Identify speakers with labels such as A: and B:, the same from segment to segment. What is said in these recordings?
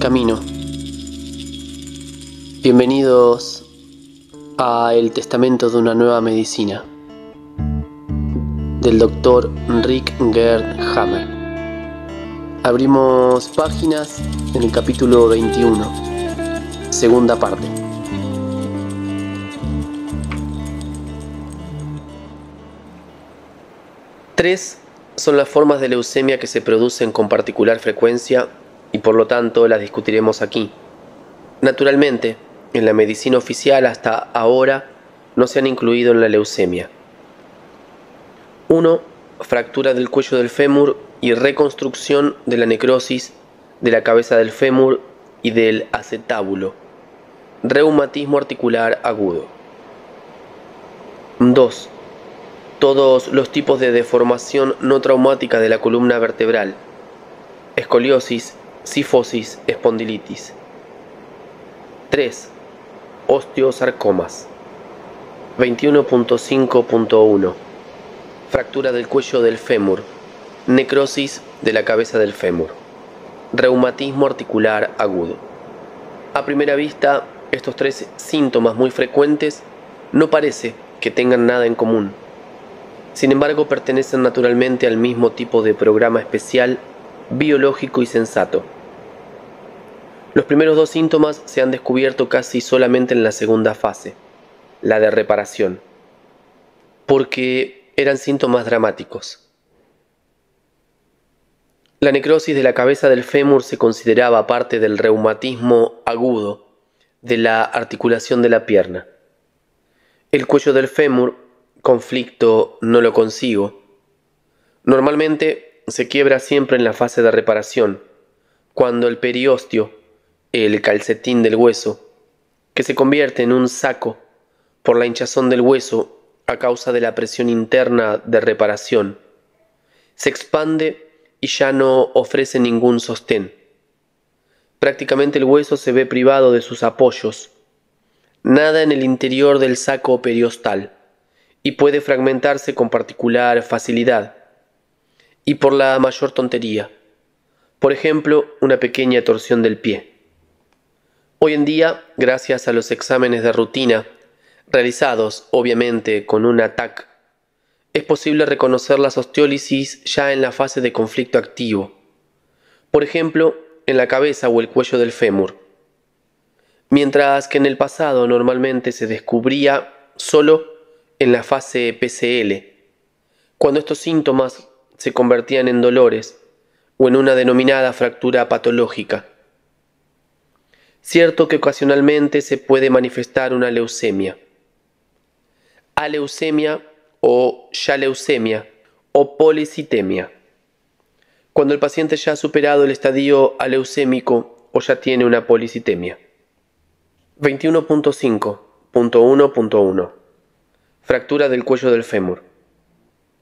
A: camino. Bienvenidos a El Testamento de una Nueva Medicina del doctor Rick Gerd Hammer. Abrimos páginas en el capítulo 21, segunda parte. Tres son las formas de leucemia que se producen con particular frecuencia y por lo tanto las discutiremos aquí. Naturalmente, en la medicina oficial hasta ahora no se han incluido en la leucemia. 1. Fractura del cuello del fémur y reconstrucción de la necrosis de la cabeza del fémur y del acetábulo. Reumatismo articular agudo. 2. Todos los tipos de deformación no traumática de la columna vertebral. Escoliosis, sifosis, espondilitis. 3. Osteosarcomas. 21.5.1. Fractura del cuello del fémur. Necrosis de la cabeza del fémur. Reumatismo articular agudo. A primera vista, estos tres síntomas muy frecuentes no parece que tengan nada en común. Sin embargo, pertenecen naturalmente al mismo tipo de programa especial, biológico y sensato los primeros dos síntomas se han descubierto casi solamente en la segunda fase, la de reparación, porque eran síntomas dramáticos. La necrosis de la cabeza del fémur se consideraba parte del reumatismo agudo de la articulación de la pierna. El cuello del fémur, conflicto no lo consigo, normalmente se quiebra siempre en la fase de reparación, cuando el periósteo el calcetín del hueso, que se convierte en un saco por la hinchazón del hueso a causa de la presión interna de reparación. Se expande y ya no ofrece ningún sostén. Prácticamente el hueso se ve privado de sus apoyos. Nada en el interior del saco periostal y puede fragmentarse con particular facilidad y por la mayor tontería. Por ejemplo, una pequeña torsión del pie. Hoy en día, gracias a los exámenes de rutina, realizados obviamente con un ATAC, es posible reconocer las osteólisis ya en la fase de conflicto activo, por ejemplo, en la cabeza o el cuello del fémur, mientras que en el pasado normalmente se descubría solo en la fase PCL, cuando estos síntomas se convertían en dolores o en una denominada fractura patológica. Cierto que ocasionalmente se puede manifestar una leucemia. Aleucemia o leucemia o policitemia. Cuando el paciente ya ha superado el estadio aleucémico o ya tiene una policitemia. 21.5.1.1 Fractura del cuello del fémur.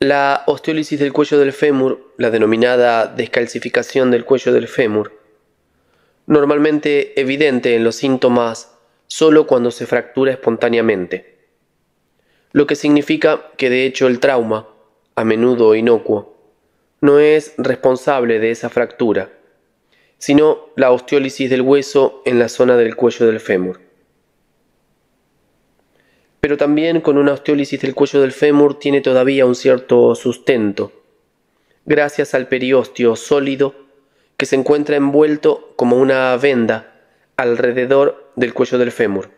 A: La osteólisis del cuello del fémur, la denominada descalcificación del cuello del fémur, normalmente evidente en los síntomas solo cuando se fractura espontáneamente, lo que significa que de hecho el trauma, a menudo inocuo, no es responsable de esa fractura, sino la osteólisis del hueso en la zona del cuello del fémur. Pero también con una osteólisis del cuello del fémur tiene todavía un cierto sustento, gracias al periósteo sólido que se encuentra envuelto como una venda alrededor del cuello del fémur.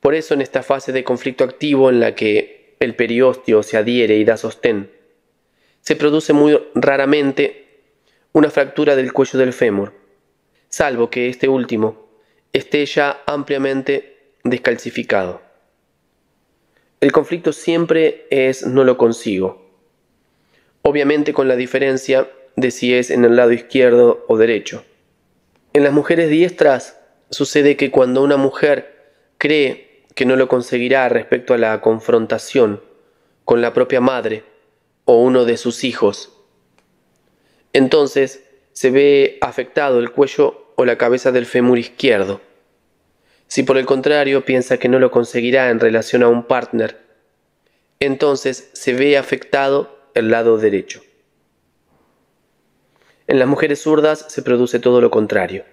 A: Por eso en esta fase de conflicto activo en la que el periósteo se adhiere y da sostén, se produce muy raramente una fractura del cuello del fémur, salvo que este último esté ya ampliamente descalcificado. El conflicto siempre es no lo consigo, obviamente con la diferencia de si es en el lado izquierdo o derecho. En las mujeres diestras sucede que cuando una mujer cree que no lo conseguirá respecto a la confrontación con la propia madre o uno de sus hijos, entonces se ve afectado el cuello o la cabeza del fémur izquierdo. Si por el contrario piensa que no lo conseguirá en relación a un partner, entonces se ve afectado el lado derecho. En las mujeres zurdas se produce todo lo contrario.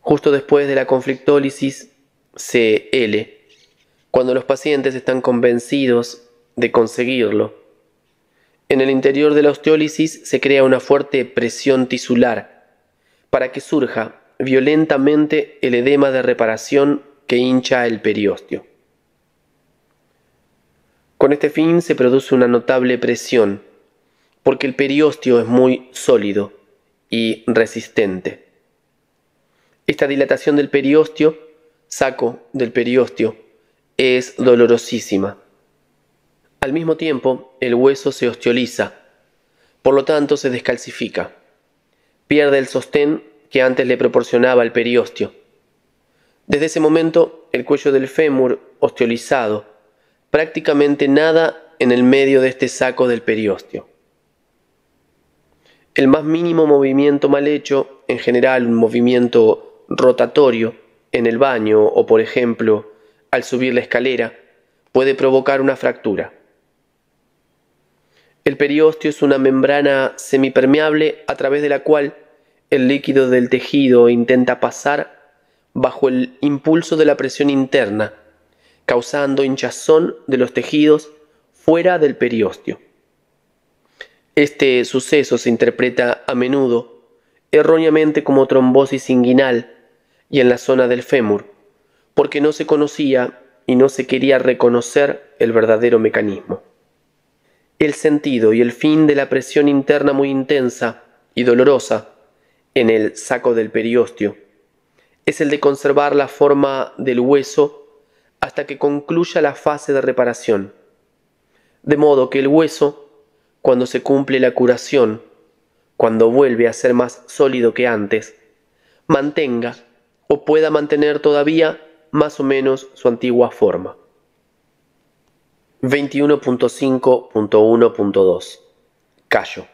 A: Justo después de la conflictólisis CL, cuando los pacientes están convencidos de conseguirlo, en el interior de la osteólisis se crea una fuerte presión tisular para que surja violentamente el edema de reparación que hincha el periósteo. Con este fin se produce una notable presión porque el periósteo es muy sólido y resistente. Esta dilatación del periósteo, saco del periósteo, es dolorosísima. Al mismo tiempo, el hueso se osteoliza, por lo tanto se descalcifica. Pierde el sostén que antes le proporcionaba el periósteo. Desde ese momento, el cuello del fémur osteolizado, prácticamente nada en el medio de este saco del periósteo. El más mínimo movimiento mal hecho, en general un movimiento rotatorio, en el baño o, por ejemplo, al subir la escalera, puede provocar una fractura. El periósteo es una membrana semipermeable a través de la cual el líquido del tejido intenta pasar bajo el impulso de la presión interna, causando hinchazón de los tejidos fuera del periósteo. Este suceso se interpreta a menudo erróneamente como trombosis inguinal y en la zona del fémur, porque no se conocía y no se quería reconocer el verdadero mecanismo. El sentido y el fin de la presión interna muy intensa y dolorosa en el saco del periostio es el de conservar la forma del hueso hasta que concluya la fase de reparación, de modo que el hueso cuando se cumple la curación, cuando vuelve a ser más sólido que antes, mantenga o pueda mantener todavía más o menos su antigua forma. 21.5.1.2 Callo.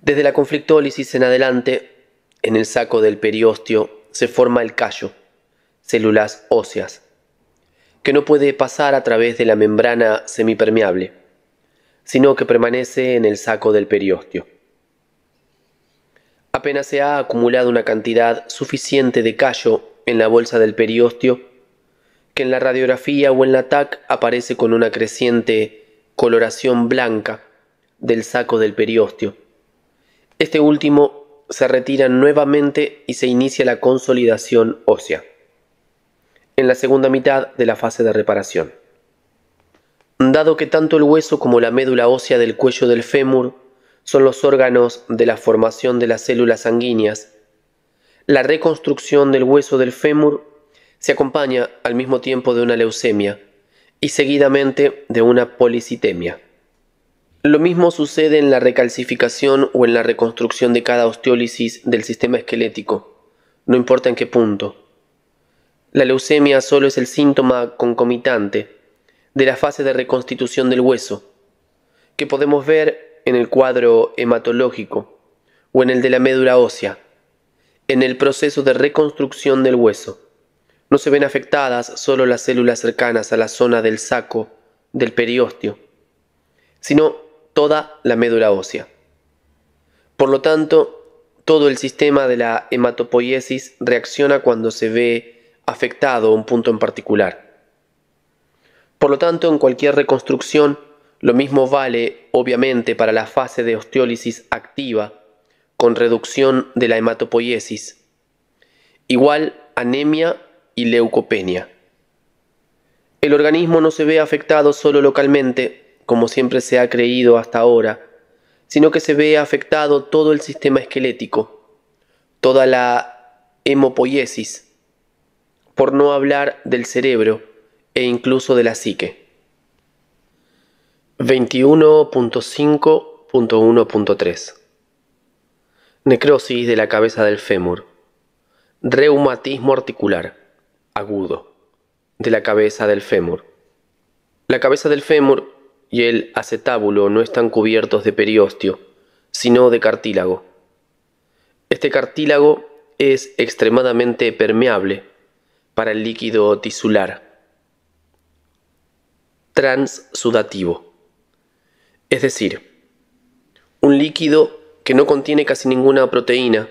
A: Desde la conflictólisis en adelante, en el saco del periósteo se forma el callo, células óseas, que no puede pasar a través de la membrana semipermeable, sino que permanece en el saco del periósteo. Apenas se ha acumulado una cantidad suficiente de callo en la bolsa del periósteo, que en la radiografía o en la TAC aparece con una creciente coloración blanca del saco del periósteo. Este último se retira nuevamente y se inicia la consolidación ósea en la segunda mitad de la fase de reparación. Dado que tanto el hueso como la médula ósea del cuello del fémur son los órganos de la formación de las células sanguíneas, la reconstrucción del hueso del fémur se acompaña al mismo tiempo de una leucemia y seguidamente de una policitemia. Lo mismo sucede en la recalcificación o en la reconstrucción de cada osteólisis del sistema esquelético, no importa en qué punto. La leucemia solo es el síntoma concomitante de la fase de reconstitución del hueso, que podemos ver en el cuadro hematológico o en el de la médula ósea, en el proceso de reconstrucción del hueso. No se ven afectadas solo las células cercanas a la zona del saco del periostio, sino toda la médula ósea. Por lo tanto, todo el sistema de la hematopoiesis reacciona cuando se ve afectado un punto en particular. Por lo tanto, en cualquier reconstrucción, lo mismo vale, obviamente, para la fase de osteólisis activa, con reducción de la hematopoiesis, igual anemia y leucopenia. El organismo no se ve afectado solo localmente, como siempre se ha creído hasta ahora, sino que se ve afectado todo el sistema esquelético, toda la hemopoiesis, por no hablar del cerebro e incluso de la psique. 21.5.1.3 Necrosis de la cabeza del fémur. Reumatismo articular agudo de la cabeza del fémur. La cabeza del fémur y el acetábulo no están cubiertos de periostio, sino de cartílago. Este cartílago es extremadamente permeable para el líquido tisular. Transsudativo. Es decir, un líquido que no contiene casi ninguna proteína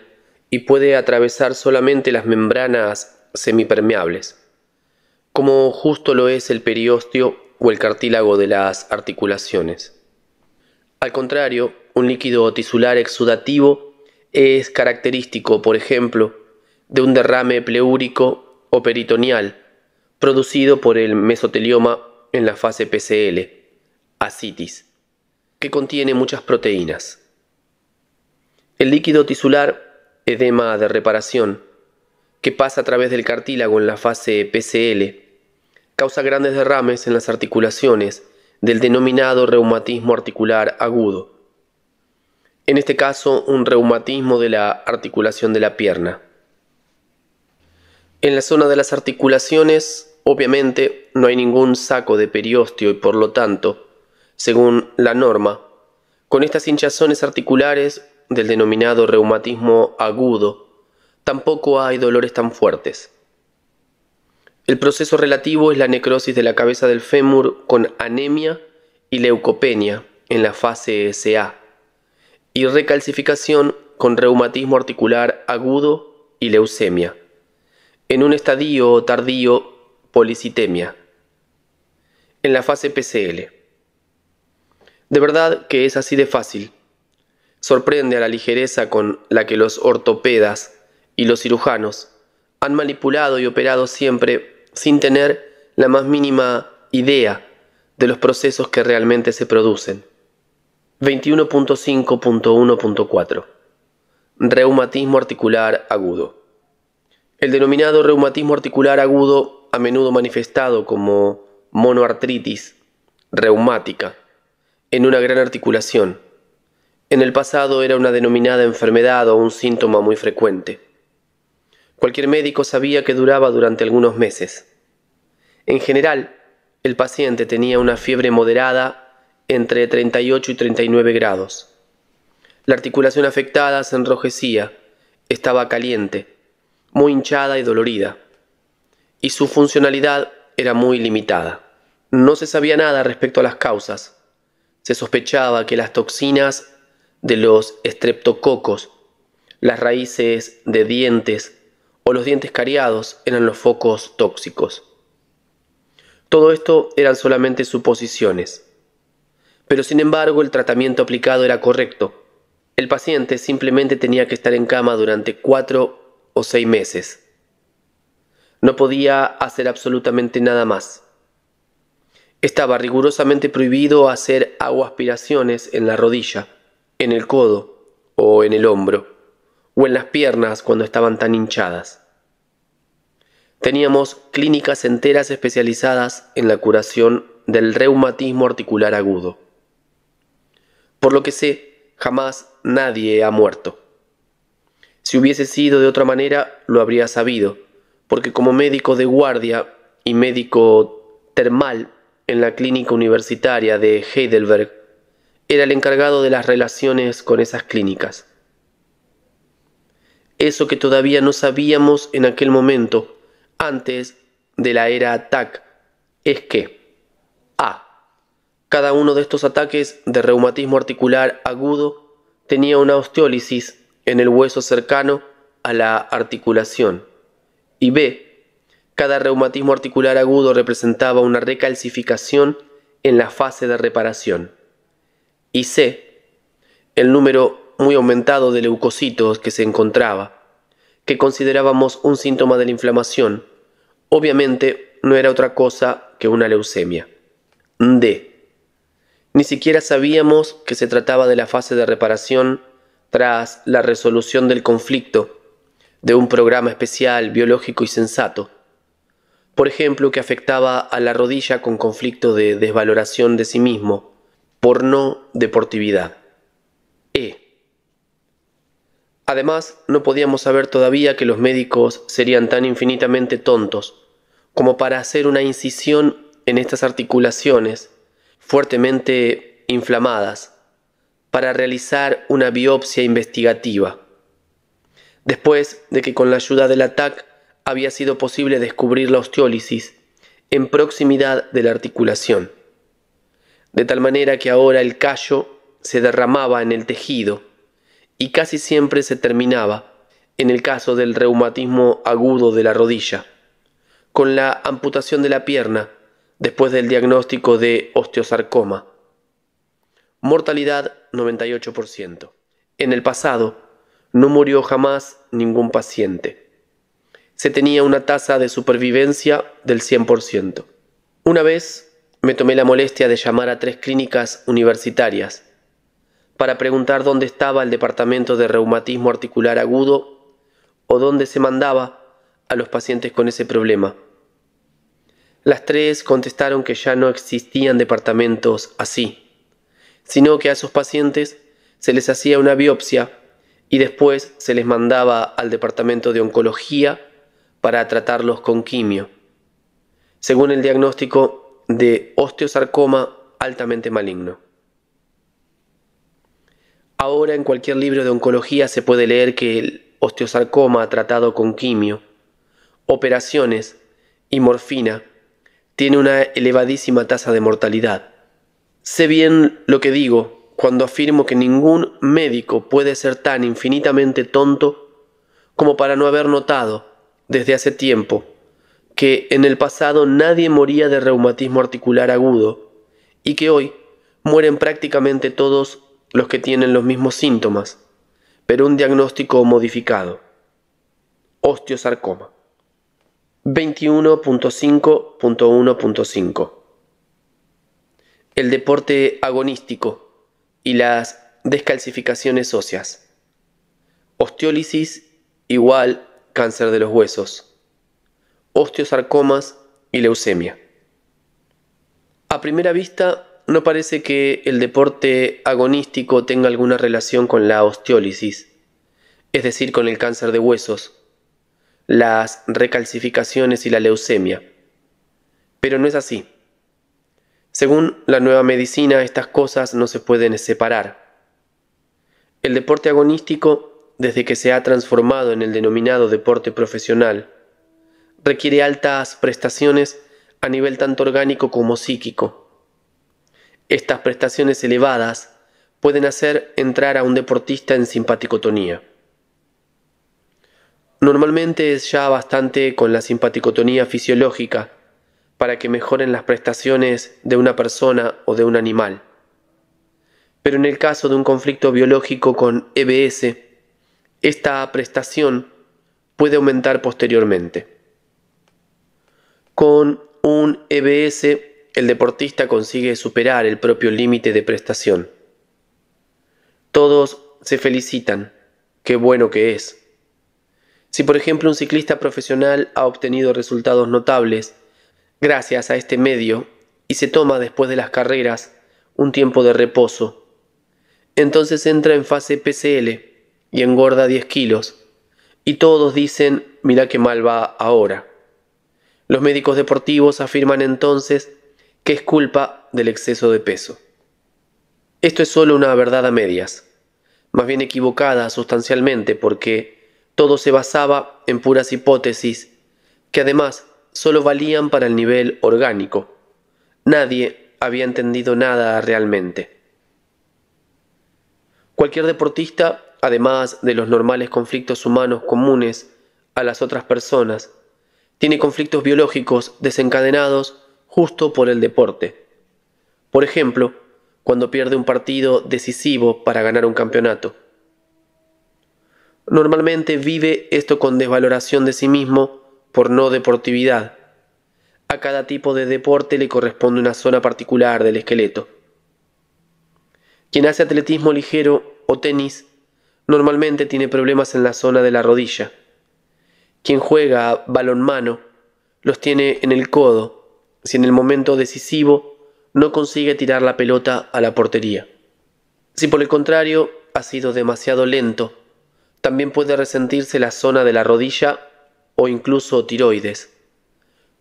A: y puede atravesar solamente las membranas semipermeables, como justo lo es el periósteo o el cartílago de las articulaciones. Al contrario, un líquido tisular exudativo es característico, por ejemplo, de un derrame pleúrico o peritoneal, producido por el mesotelioma en la fase PCL, ascitis, que contiene muchas proteínas. El líquido tisular, edema de reparación, que pasa a través del cartílago en la fase PCL, causa grandes derrames en las articulaciones del denominado reumatismo articular agudo. En este caso, un reumatismo de la articulación de la pierna. En la zona de las articulaciones, obviamente, no hay ningún saco de periósteo y por lo tanto, según la norma, con estas hinchazones articulares del denominado reumatismo agudo, tampoco hay dolores tan fuertes. El proceso relativo es la necrosis de la cabeza del fémur con anemia y leucopenia en la fase SA y recalcificación con reumatismo articular agudo y leucemia en un estadio tardío policitemia, en la fase PCL. De verdad que es así de fácil. Sorprende a la ligereza con la que los ortopedas y los cirujanos han manipulado y operado siempre sin tener la más mínima idea de los procesos que realmente se producen. 21.5.1.4 Reumatismo articular agudo. El denominado reumatismo articular agudo, a menudo manifestado como monoartritis reumática, en una gran articulación. En el pasado era una denominada enfermedad o un síntoma muy frecuente. Cualquier médico sabía que duraba durante algunos meses. En general, el paciente tenía una fiebre moderada entre 38 y 39 grados. La articulación afectada se enrojecía, estaba caliente muy hinchada y dolorida, y su funcionalidad era muy limitada. No se sabía nada respecto a las causas. Se sospechaba que las toxinas de los estreptococos, las raíces de dientes o los dientes cariados eran los focos tóxicos. Todo esto eran solamente suposiciones. Pero sin embargo el tratamiento aplicado era correcto. El paciente simplemente tenía que estar en cama durante cuatro seis meses. No podía hacer absolutamente nada más. Estaba rigurosamente prohibido hacer aguaspiraciones en la rodilla, en el codo o en el hombro, o en las piernas cuando estaban tan hinchadas. Teníamos clínicas enteras especializadas en la curación del reumatismo articular agudo. Por lo que sé, jamás nadie ha muerto. Si hubiese sido de otra manera, lo habría sabido, porque como médico de guardia y médico termal en la clínica universitaria de Heidelberg, era el encargado de las relaciones con esas clínicas. Eso que todavía no sabíamos en aquel momento, antes de la era TAC, es que A. Cada uno de estos ataques de reumatismo articular agudo tenía una osteólisis en el hueso cercano a la articulación. Y B. Cada reumatismo articular agudo representaba una recalcificación en la fase de reparación. Y C. El número muy aumentado de leucocitos que se encontraba, que considerábamos un síntoma de la inflamación, obviamente no era otra cosa que una leucemia. D. Ni siquiera sabíamos que se trataba de la fase de reparación tras la resolución del conflicto, de un programa especial, biológico y sensato, por ejemplo, que afectaba a la rodilla con conflicto de desvaloración de sí mismo, por no deportividad. E. Además, no podíamos saber todavía que los médicos serían tan infinitamente tontos como para hacer una incisión en estas articulaciones fuertemente inflamadas para realizar una biopsia investigativa. Después de que con la ayuda del ATAC había sido posible descubrir la osteólisis en proximidad de la articulación, de tal manera que ahora el callo se derramaba en el tejido y casi siempre se terminaba, en el caso del reumatismo agudo de la rodilla, con la amputación de la pierna después del diagnóstico de osteosarcoma. Mortalidad 98%. En el pasado, no murió jamás ningún paciente. Se tenía una tasa de supervivencia del 100%. Una vez me tomé la molestia de llamar a tres clínicas universitarias para preguntar dónde estaba el departamento de reumatismo articular agudo o dónde se mandaba a los pacientes con ese problema. Las tres contestaron que ya no existían departamentos así sino que a esos pacientes se les hacía una biopsia y después se les mandaba al departamento de oncología para tratarlos con quimio, según el diagnóstico de osteosarcoma altamente maligno. Ahora en cualquier libro de oncología se puede leer que el osteosarcoma tratado con quimio, operaciones y morfina tiene una elevadísima tasa de mortalidad Sé bien lo que digo cuando afirmo que ningún médico puede ser tan infinitamente tonto como para no haber notado, desde hace tiempo, que en el pasado nadie moría de reumatismo articular agudo, y que hoy mueren prácticamente todos los que tienen los mismos síntomas, pero un diagnóstico modificado. Osteosarcoma. 21.5.1.5 el deporte agonístico y las descalcificaciones óseas. Osteólisis igual cáncer de los huesos. Osteosarcomas y leucemia. A primera vista, no parece que el deporte agonístico tenga alguna relación con la osteólisis, es decir, con el cáncer de huesos, las recalcificaciones y la leucemia. Pero no es así. Según la nueva medicina, estas cosas no se pueden separar. El deporte agonístico, desde que se ha transformado en el denominado deporte profesional, requiere altas prestaciones a nivel tanto orgánico como psíquico. Estas prestaciones elevadas pueden hacer entrar a un deportista en simpaticotonía. Normalmente es ya bastante con la simpaticotonía fisiológica, para que mejoren las prestaciones de una persona o de un animal. Pero en el caso de un conflicto biológico con EBS, esta prestación puede aumentar posteriormente. Con un EBS, el deportista consigue superar el propio límite de prestación. Todos se felicitan, qué bueno que es. Si por ejemplo un ciclista profesional ha obtenido resultados notables, gracias a este medio y se toma después de las carreras un tiempo de reposo. Entonces entra en fase PCL y engorda 10 kilos. Y todos dicen, mira qué mal va ahora. Los médicos deportivos afirman entonces que es culpa del exceso de peso. Esto es solo una verdad a medias, más bien equivocada sustancialmente porque todo se basaba en puras hipótesis que además solo valían para el nivel orgánico. Nadie había entendido nada realmente. Cualquier deportista, además de los normales conflictos humanos comunes a las otras personas, tiene conflictos biológicos desencadenados justo por el deporte. Por ejemplo, cuando pierde un partido decisivo para ganar un campeonato. Normalmente vive esto con desvaloración de sí mismo por no deportividad. A cada tipo de deporte le corresponde una zona particular del esqueleto. Quien hace atletismo ligero o tenis normalmente tiene problemas en la zona de la rodilla. Quien juega balonmano los tiene en el codo si en el momento decisivo no consigue tirar la pelota a la portería. Si por el contrario ha sido demasiado lento, también puede resentirse la zona de la rodilla o incluso tiroides.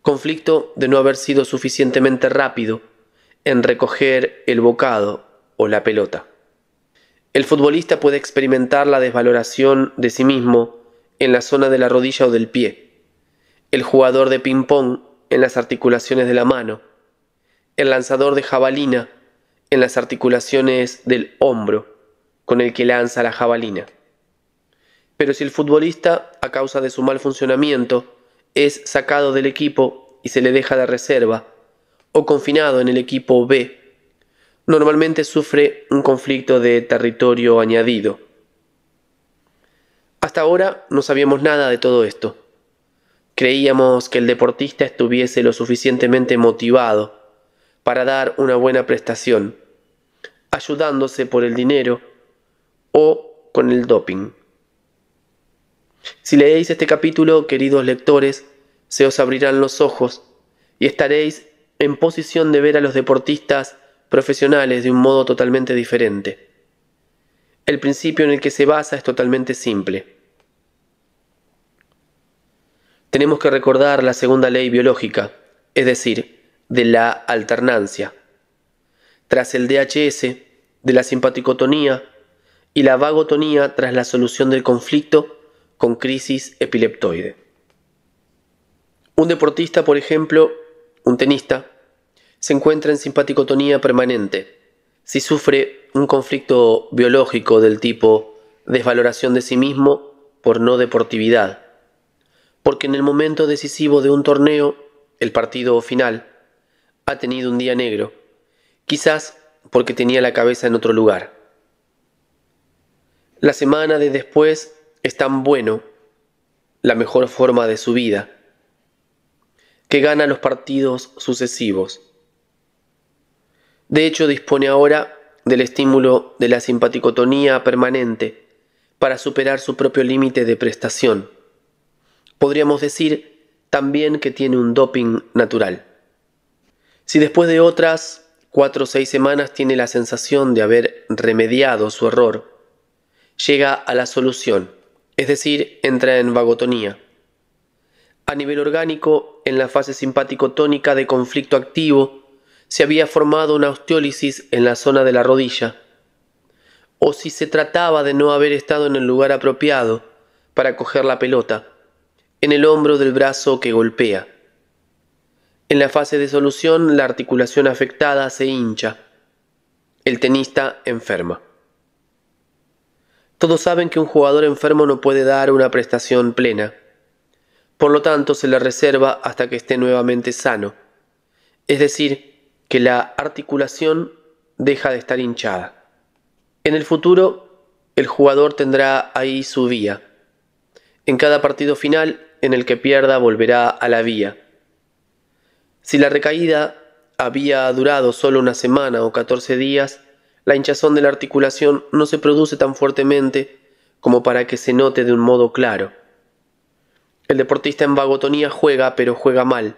A: Conflicto de no haber sido suficientemente rápido en recoger el bocado o la pelota. El futbolista puede experimentar la desvaloración de sí mismo en la zona de la rodilla o del pie, el jugador de ping-pong en las articulaciones de la mano, el lanzador de jabalina en las articulaciones del hombro con el que lanza la jabalina. Pero si el futbolista, a causa de su mal funcionamiento, es sacado del equipo y se le deja de reserva, o confinado en el equipo B, normalmente sufre un conflicto de territorio añadido. Hasta ahora no sabíamos nada de todo esto. Creíamos que el deportista estuviese lo suficientemente motivado para dar una buena prestación, ayudándose por el dinero o con el doping. Si leéis este capítulo, queridos lectores, se os abrirán los ojos y estaréis en posición de ver a los deportistas profesionales de un modo totalmente diferente. El principio en el que se basa es totalmente simple. Tenemos que recordar la segunda ley biológica, es decir, de la alternancia. Tras el DHS, de la simpaticotonía y la vagotonía tras la solución del conflicto, con crisis epileptoide. Un deportista, por ejemplo, un tenista, se encuentra en simpaticotonía permanente si sufre un conflicto biológico del tipo desvaloración de sí mismo por no deportividad, porque en el momento decisivo de un torneo, el partido final, ha tenido un día negro, quizás porque tenía la cabeza en otro lugar. La semana de después es tan bueno, la mejor forma de su vida, que gana los partidos sucesivos. De hecho, dispone ahora del estímulo de la simpaticotonía permanente para superar su propio límite de prestación. Podríamos decir también que tiene un doping natural. Si después de otras cuatro o seis semanas tiene la sensación de haber remediado su error, llega a la solución es decir, entra en vagotonía. A nivel orgánico, en la fase simpático-tónica de conflicto activo, se había formado una osteólisis en la zona de la rodilla, o si se trataba de no haber estado en el lugar apropiado para coger la pelota, en el hombro del brazo que golpea. En la fase de solución, la articulación afectada se hincha. El tenista enferma. Todos saben que un jugador enfermo no puede dar una prestación plena. Por lo tanto, se le reserva hasta que esté nuevamente sano. Es decir, que la articulación deja de estar hinchada. En el futuro, el jugador tendrá ahí su vía. En cada partido final en el que pierda volverá a la vía. Si la recaída había durado solo una semana o 14 días, la hinchazón de la articulación no se produce tan fuertemente como para que se note de un modo claro. El deportista en vagotonía juega, pero juega mal.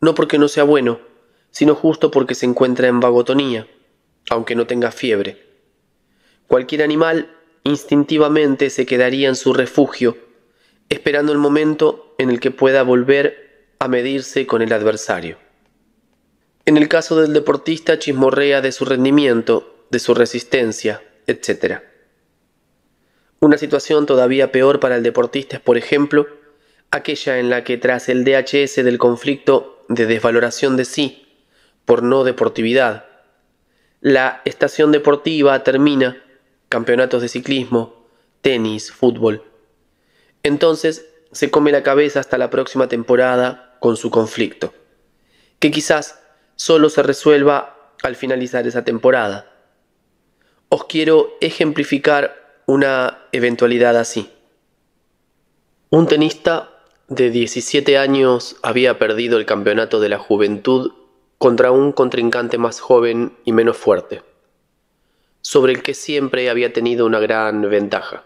A: No porque no sea bueno, sino justo porque se encuentra en vagotonía, aunque no tenga fiebre. Cualquier animal instintivamente se quedaría en su refugio, esperando el momento en el que pueda volver a medirse con el adversario. En el caso del deportista chismorrea de su rendimiento de su resistencia, etc. Una situación todavía peor para el deportista es, por ejemplo, aquella en la que tras el DHS del conflicto de desvaloración de sí por no deportividad, la estación deportiva termina campeonatos de ciclismo, tenis, fútbol. Entonces se come la cabeza hasta la próxima temporada con su conflicto, que quizás solo se resuelva al finalizar esa temporada, os quiero ejemplificar una eventualidad así. Un tenista de 17 años había perdido el campeonato de la juventud contra un contrincante más joven y menos fuerte, sobre el que siempre había tenido una gran ventaja.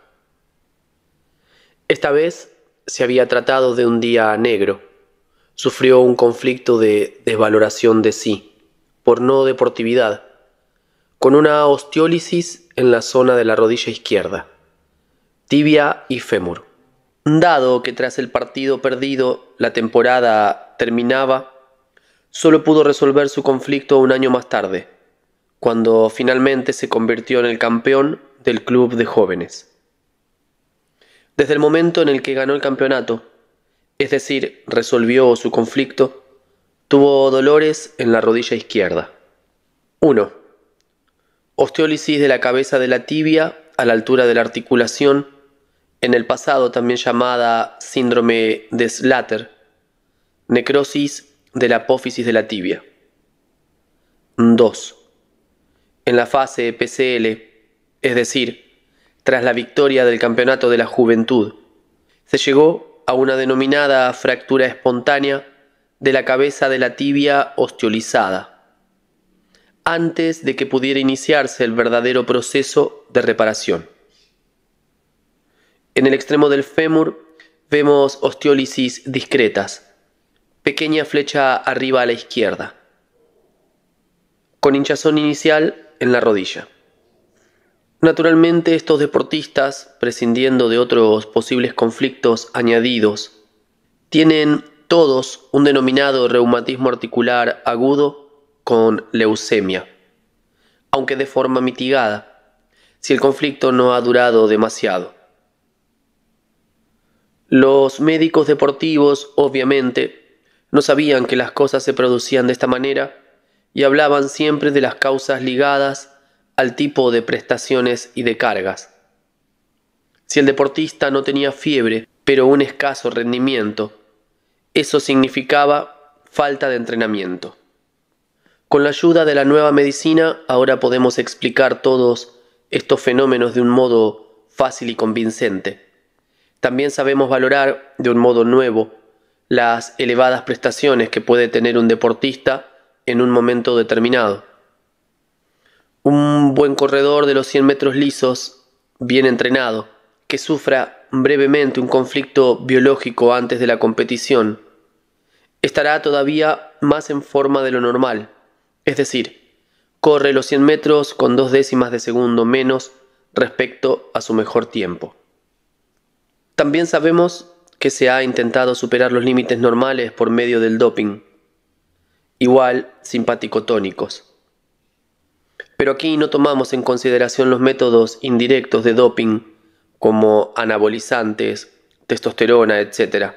A: Esta vez se había tratado de un día negro. Sufrió un conflicto de desvaloración de sí, por no deportividad, con una osteólisis en la zona de la rodilla izquierda, tibia y fémur. Dado que tras el partido perdido la temporada terminaba, solo pudo resolver su conflicto un año más tarde, cuando finalmente se convirtió en el campeón del club de jóvenes. Desde el momento en el que ganó el campeonato, es decir, resolvió su conflicto, tuvo dolores en la rodilla izquierda. 1 osteólisis de la cabeza de la tibia a la altura de la articulación, en el pasado también llamada síndrome de Slater, necrosis de la apófisis de la tibia. 2. En la fase PCL, es decir, tras la victoria del Campeonato de la Juventud, se llegó a una denominada fractura espontánea de la cabeza de la tibia osteolizada antes de que pudiera iniciarse el verdadero proceso de reparación. En el extremo del fémur vemos osteólisis discretas, pequeña flecha arriba a la izquierda, con hinchazón inicial en la rodilla. Naturalmente estos deportistas, prescindiendo de otros posibles conflictos añadidos, tienen todos un denominado reumatismo articular agudo con leucemia, aunque de forma mitigada, si el conflicto no ha durado demasiado. Los médicos deportivos, obviamente, no sabían que las cosas se producían de esta manera y hablaban siempre de las causas ligadas al tipo de prestaciones y de cargas. Si el deportista no tenía fiebre, pero un escaso rendimiento, eso significaba falta de entrenamiento. Con la ayuda de la nueva medicina, ahora podemos explicar todos estos fenómenos de un modo fácil y convincente. También sabemos valorar, de un modo nuevo, las elevadas prestaciones que puede tener un deportista en un momento determinado. Un buen corredor de los 100 metros lisos, bien entrenado, que sufra brevemente un conflicto biológico antes de la competición, estará todavía más en forma de lo normal es decir, corre los 100 metros con dos décimas de segundo menos respecto a su mejor tiempo. También sabemos que se ha intentado superar los límites normales por medio del doping, igual simpaticotónicos. Pero aquí no tomamos en consideración los métodos indirectos de doping, como anabolizantes, testosterona, etc.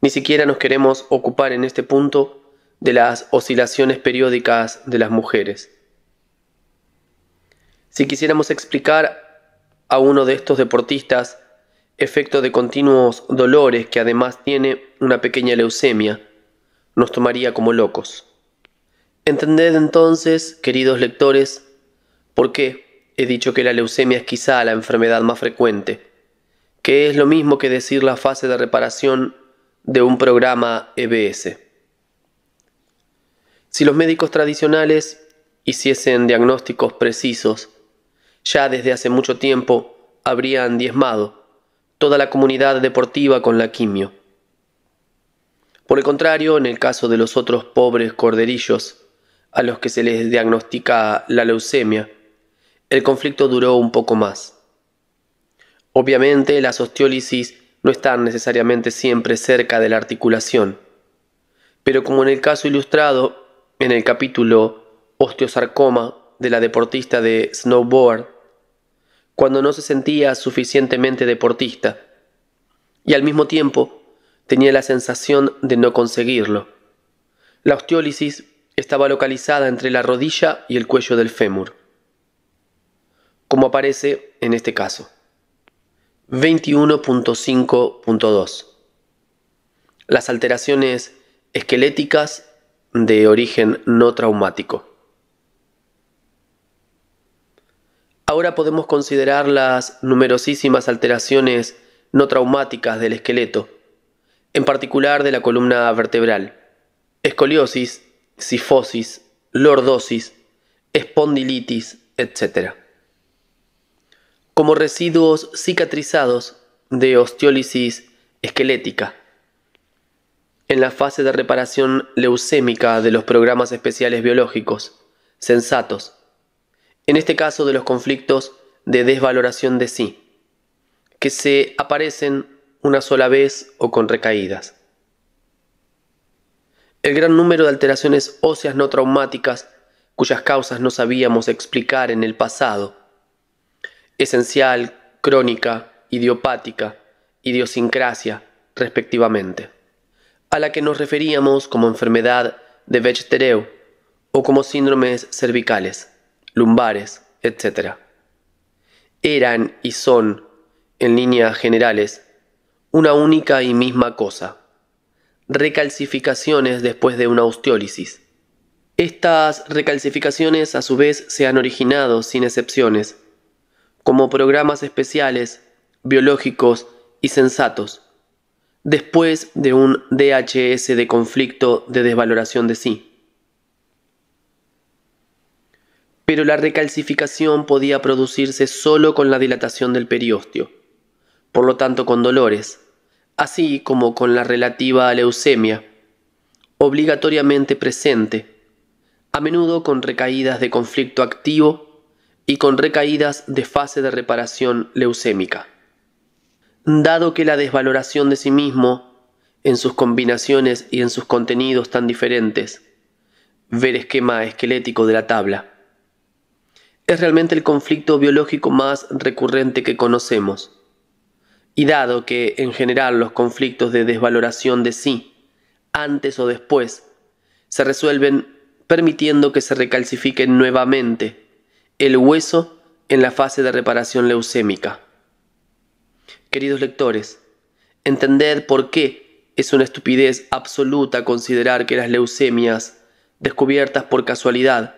A: Ni siquiera nos queremos ocupar en este punto de las oscilaciones periódicas de las mujeres. Si quisiéramos explicar a uno de estos deportistas efecto de continuos dolores que además tiene una pequeña leucemia, nos tomaría como locos. Entended entonces, queridos lectores, por qué he dicho que la leucemia es quizá la enfermedad más frecuente, que es lo mismo que decir la fase de reparación de un programa EBS. Si los médicos tradicionales hiciesen diagnósticos precisos, ya desde hace mucho tiempo habrían diezmado toda la comunidad deportiva con la quimio. Por el contrario, en el caso de los otros pobres corderillos, a los que se les diagnostica la leucemia, el conflicto duró un poco más. Obviamente, las osteólisis no están necesariamente siempre cerca de la articulación, pero como en el caso ilustrado, en el capítulo Osteosarcoma de la deportista de snowboard, cuando no se sentía suficientemente deportista, y al mismo tiempo tenía la sensación de no conseguirlo. La osteólisis estaba localizada entre la rodilla y el cuello del fémur, como aparece en este caso. 21.5.2 Las alteraciones esqueléticas de origen no traumático. Ahora podemos considerar las numerosísimas alteraciones no traumáticas del esqueleto, en particular de la columna vertebral, escoliosis, sifosis, lordosis, espondilitis, etc. Como residuos cicatrizados de osteólisis esquelética en la fase de reparación leucémica de los programas especiales biológicos, sensatos, en este caso de los conflictos de desvaloración de sí, que se aparecen una sola vez o con recaídas. El gran número de alteraciones óseas no traumáticas cuyas causas no sabíamos explicar en el pasado, esencial, crónica, idiopática, idiosincrasia, respectivamente a la que nos referíamos como enfermedad de Bechterew o como síndromes cervicales, lumbares, etc. Eran y son, en líneas generales, una única y misma cosa. Recalcificaciones después de una osteólisis. Estas recalcificaciones a su vez se han originado sin excepciones, como programas especiales, biológicos y sensatos, después de un DHS de conflicto de desvaloración de sí. Pero la recalcificación podía producirse solo con la dilatación del periostio, por lo tanto con dolores, así como con la relativa leucemia, obligatoriamente presente, a menudo con recaídas de conflicto activo y con recaídas de fase de reparación leucémica. Dado que la desvaloración de sí mismo, en sus combinaciones y en sus contenidos tan diferentes, ver esquema esquelético de la tabla, es realmente el conflicto biológico más recurrente que conocemos. Y dado que, en general, los conflictos de desvaloración de sí, antes o después, se resuelven permitiendo que se recalcifique nuevamente el hueso en la fase de reparación leucémica queridos lectores, entender por qué es una estupidez absoluta considerar que las leucemias, descubiertas por casualidad,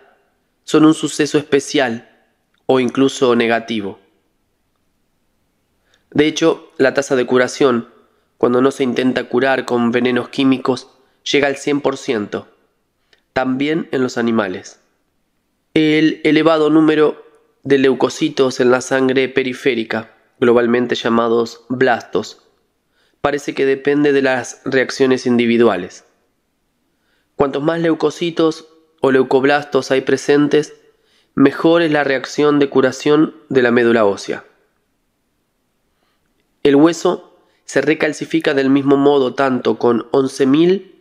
A: son un suceso especial o incluso negativo. De hecho, la tasa de curación, cuando no se intenta curar con venenos químicos, llega al 100%, también en los animales. El elevado número de leucocitos en la sangre periférica globalmente llamados blastos, parece que depende de las reacciones individuales. Cuantos más leucocitos o leucoblastos hay presentes, mejor es la reacción de curación de la médula ósea. El hueso se recalcifica del mismo modo tanto con 11.000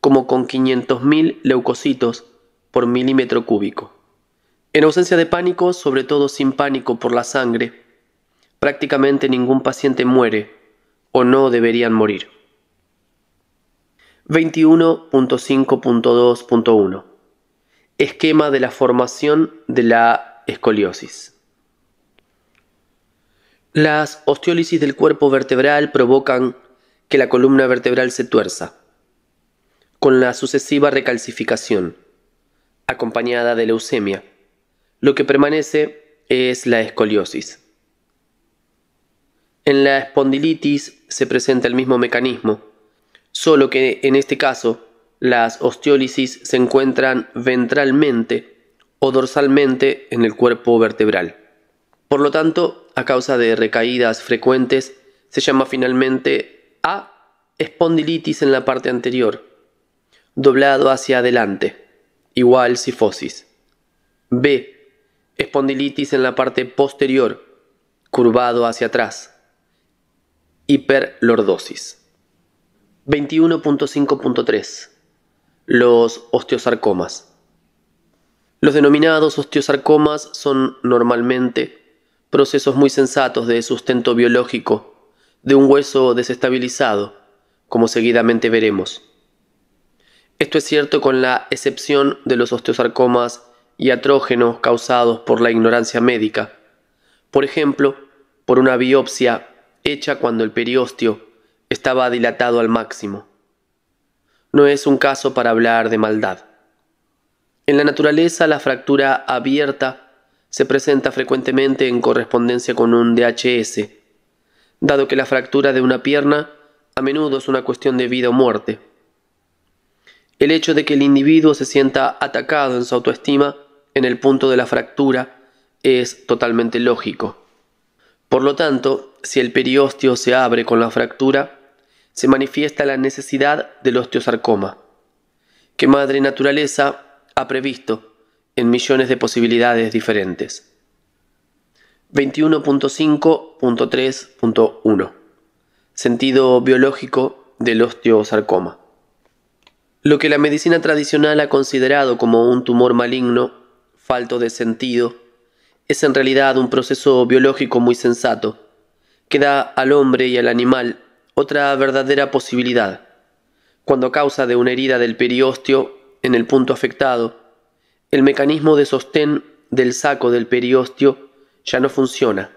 A: como con 500.000 leucocitos por milímetro cúbico. En ausencia de pánico, sobre todo sin pánico por la sangre, prácticamente ningún paciente muere o no deberían morir. 21.5.2.1 Esquema de la formación de la escoliosis. Las osteólisis del cuerpo vertebral provocan que la columna vertebral se tuerza, con la sucesiva recalcificación, acompañada de leucemia. Lo que permanece es la escoliosis. En la espondilitis se presenta el mismo mecanismo, solo que en este caso las osteólisis se encuentran ventralmente o dorsalmente en el cuerpo vertebral. Por lo tanto, a causa de recaídas frecuentes, se llama finalmente A espondilitis en la parte anterior, doblado hacia adelante, igual sifosis. B espondilitis en la parte posterior, curvado hacia atrás. Hiperlordosis. 21.5.3. Los osteosarcomas. Los denominados osteosarcomas son normalmente procesos muy sensatos de sustento biológico de un hueso desestabilizado, como seguidamente veremos. Esto es cierto con la excepción de los osteosarcomas atrógenos causados por la ignorancia médica, por ejemplo, por una biopsia hecha cuando el periostio estaba dilatado al máximo. No es un caso para hablar de maldad. En la naturaleza la fractura abierta se presenta frecuentemente en correspondencia con un DHS, dado que la fractura de una pierna a menudo es una cuestión de vida o muerte. El hecho de que el individuo se sienta atacado en su autoestima en el punto de la fractura es totalmente lógico. Por lo tanto, si el periósteo se abre con la fractura, se manifiesta la necesidad del osteosarcoma, que Madre Naturaleza ha previsto en millones de posibilidades diferentes. 21.5.3.1 Sentido biológico del osteosarcoma. Lo que la medicina tradicional ha considerado como un tumor maligno, falto de sentido, es en realidad un proceso biológico muy sensato, que da al hombre y al animal otra verdadera posibilidad. Cuando a causa de una herida del periósteo en el punto afectado, el mecanismo de sostén del saco del periósteo ya no funciona.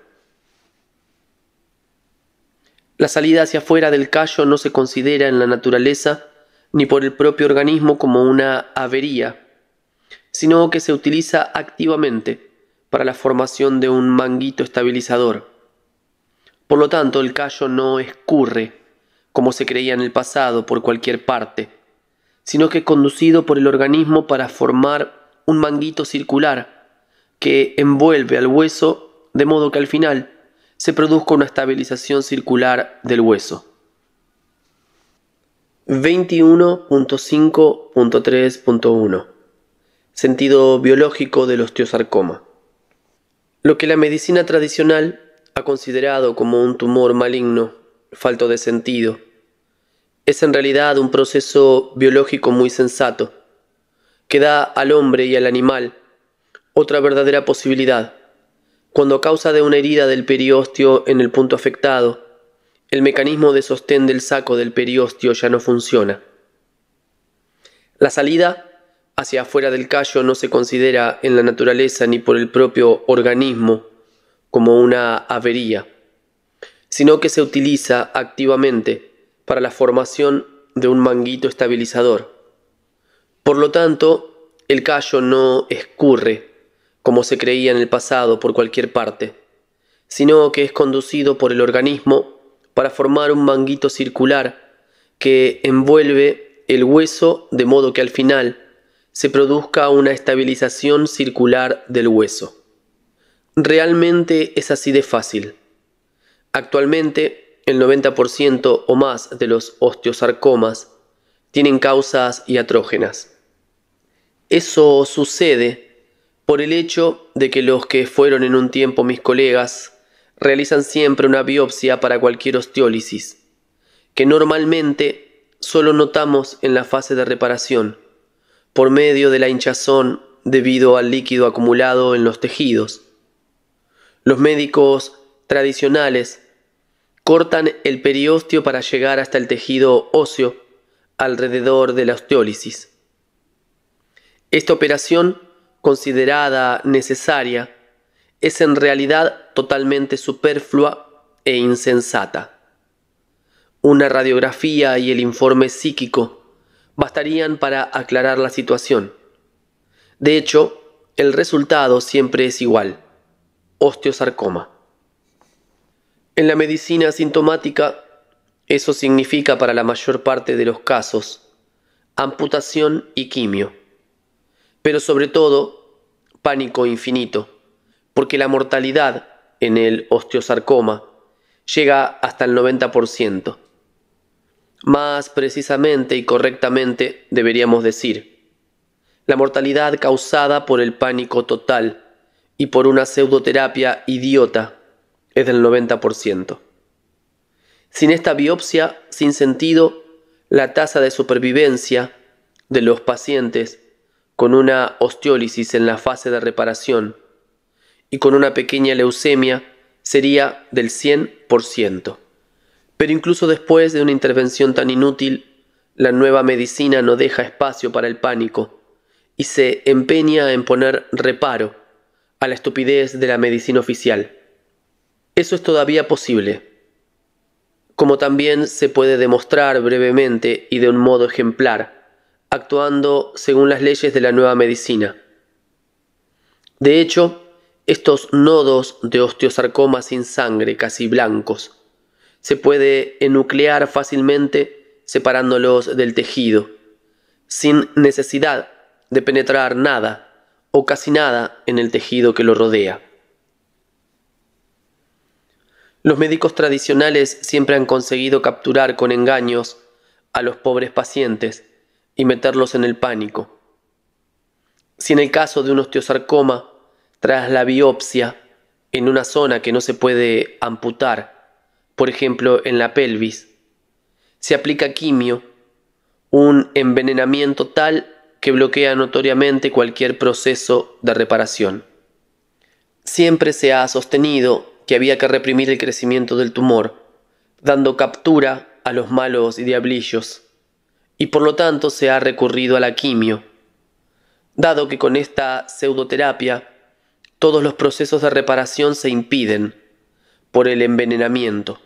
A: La salida hacia afuera del callo no se considera en la naturaleza ni por el propio organismo como una avería, sino que se utiliza activamente para la formación de un manguito estabilizador. Por lo tanto, el callo no escurre, como se creía en el pasado, por cualquier parte, sino que es conducido por el organismo para formar un manguito circular que envuelve al hueso de modo que al final se produzca una estabilización circular del hueso. 21.5.3.1 Sentido biológico del osteosarcoma. Lo que la medicina tradicional ha considerado como un tumor maligno, falto de sentido, es en realidad un proceso biológico muy sensato, que da al hombre y al animal otra verdadera posibilidad. Cuando a causa de una herida del periósteo en el punto afectado, el mecanismo de sostén del saco del periósteo ya no funciona. La salida hacia afuera del callo no se considera en la naturaleza ni por el propio organismo como una avería, sino que se utiliza activamente para la formación de un manguito estabilizador. Por lo tanto, el callo no escurre, como se creía en el pasado, por cualquier parte, sino que es conducido por el organismo para formar un manguito circular que envuelve el hueso de modo que al final se produzca una estabilización circular del hueso. Realmente es así de fácil. Actualmente, el 90% o más de los osteosarcomas tienen causas iatrógenas. Eso sucede por el hecho de que los que fueron en un tiempo mis colegas realizan siempre una biopsia para cualquier osteólisis, que normalmente solo notamos en la fase de reparación por medio de la hinchazón debido al líquido acumulado en los tejidos. Los médicos tradicionales cortan el periósteo para llegar hasta el tejido óseo alrededor de la osteólisis. Esta operación, considerada necesaria, es en realidad totalmente superflua e insensata. Una radiografía y el informe psíquico bastarían para aclarar la situación. De hecho, el resultado siempre es igual, osteosarcoma. En la medicina sintomática, eso significa para la mayor parte de los casos amputación y quimio, pero sobre todo pánico infinito, porque la mortalidad en el osteosarcoma llega hasta el 90%. Más precisamente y correctamente deberíamos decir, la mortalidad causada por el pánico total y por una pseudoterapia idiota es del 90%. Sin esta biopsia sin sentido, la tasa de supervivencia de los pacientes con una osteólisis en la fase de reparación y con una pequeña leucemia sería del 100%. Pero incluso después de una intervención tan inútil, la nueva medicina no deja espacio para el pánico y se empeña en poner reparo a la estupidez de la medicina oficial. Eso es todavía posible, como también se puede demostrar brevemente y de un modo ejemplar, actuando según las leyes de la nueva medicina. De hecho, estos nodos de osteosarcoma sin sangre, casi blancos, se puede enuclear fácilmente separándolos del tejido, sin necesidad de penetrar nada o casi nada en el tejido que lo rodea. Los médicos tradicionales siempre han conseguido capturar con engaños a los pobres pacientes y meterlos en el pánico. Si en el caso de un osteosarcoma, tras la biopsia, en una zona que no se puede amputar, por ejemplo en la pelvis. Se aplica quimio, un envenenamiento tal que bloquea notoriamente cualquier proceso de reparación. Siempre se ha sostenido que había que reprimir el crecimiento del tumor, dando captura a los malos y diablillos, y por lo tanto se ha recurrido a la quimio, dado que con esta pseudoterapia todos los procesos de reparación se impiden por el envenenamiento.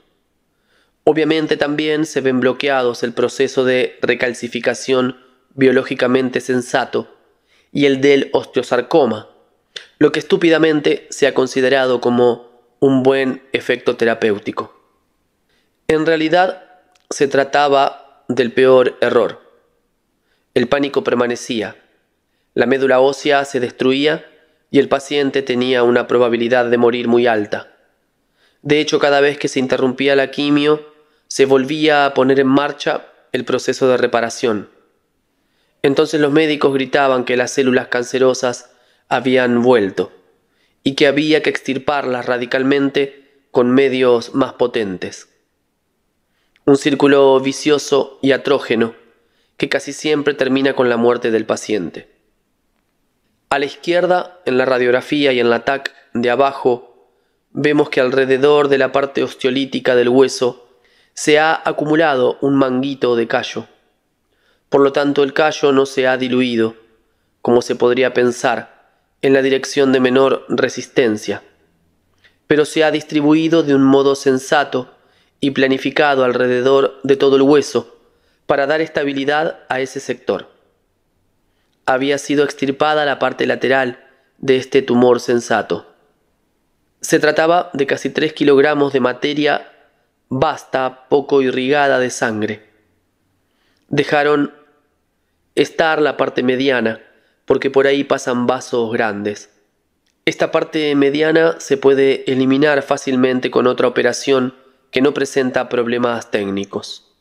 A: Obviamente también se ven bloqueados el proceso de recalcificación biológicamente sensato y el del osteosarcoma, lo que estúpidamente se ha considerado como un buen efecto terapéutico. En realidad se trataba del peor error. El pánico permanecía, la médula ósea se destruía y el paciente tenía una probabilidad de morir muy alta. De hecho, cada vez que se interrumpía la quimio, se volvía a poner en marcha el proceso de reparación. Entonces los médicos gritaban que las células cancerosas habían vuelto y que había que extirparlas radicalmente con medios más potentes. Un círculo vicioso y atrógeno que casi siempre termina con la muerte del paciente. A la izquierda, en la radiografía y en la TAC de abajo, vemos que alrededor de la parte osteolítica del hueso se ha acumulado un manguito de callo. Por lo tanto, el callo no se ha diluido, como se podría pensar, en la dirección de menor resistencia, pero se ha distribuido de un modo sensato y planificado alrededor de todo el hueso para dar estabilidad a ese sector. Había sido extirpada la parte lateral de este tumor sensato. Se trataba de casi 3 kilogramos de materia basta poco irrigada de sangre. Dejaron estar la parte mediana, porque por ahí pasan vasos grandes. Esta parte mediana se puede eliminar fácilmente con otra operación que no presenta problemas técnicos.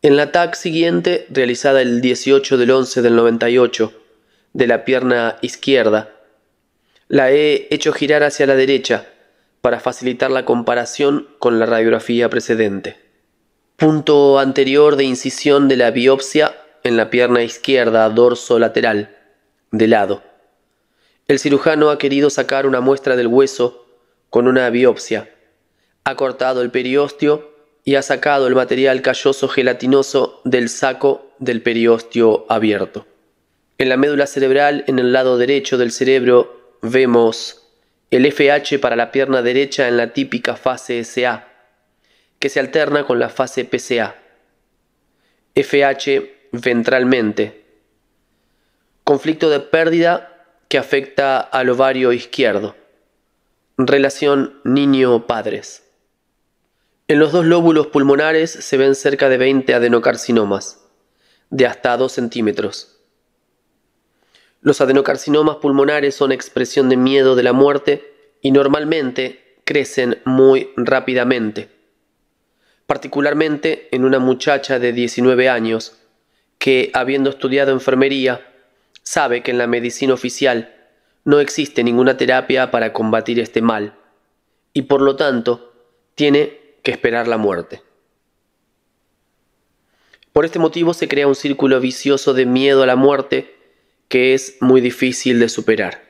A: En la TAC siguiente, realizada el 18 del 11 del 98, de la pierna izquierda, la he hecho girar hacia la derecha, para facilitar la comparación con la radiografía precedente. Punto anterior de incisión de la biopsia en la pierna izquierda dorso lateral, de lado. El cirujano ha querido sacar una muestra del hueso con una biopsia. Ha cortado el periósteo y ha sacado el material calloso gelatinoso del saco del periósteo abierto. En la médula cerebral, en el lado derecho del cerebro, vemos el FH para la pierna derecha en la típica fase SA, que se alterna con la fase PCA. FH ventralmente. Conflicto de pérdida que afecta al ovario izquierdo. Relación niño-padres. En los dos lóbulos pulmonares se ven cerca de 20 adenocarcinomas, de hasta 2 centímetros los adenocarcinomas pulmonares son expresión de miedo de la muerte y normalmente crecen muy rápidamente, particularmente en una muchacha de 19 años que, habiendo estudiado enfermería, sabe que en la medicina oficial no existe ninguna terapia para combatir este mal y por lo tanto tiene que esperar la muerte. Por este motivo se crea un círculo vicioso de miedo a la muerte que es muy difícil de superar.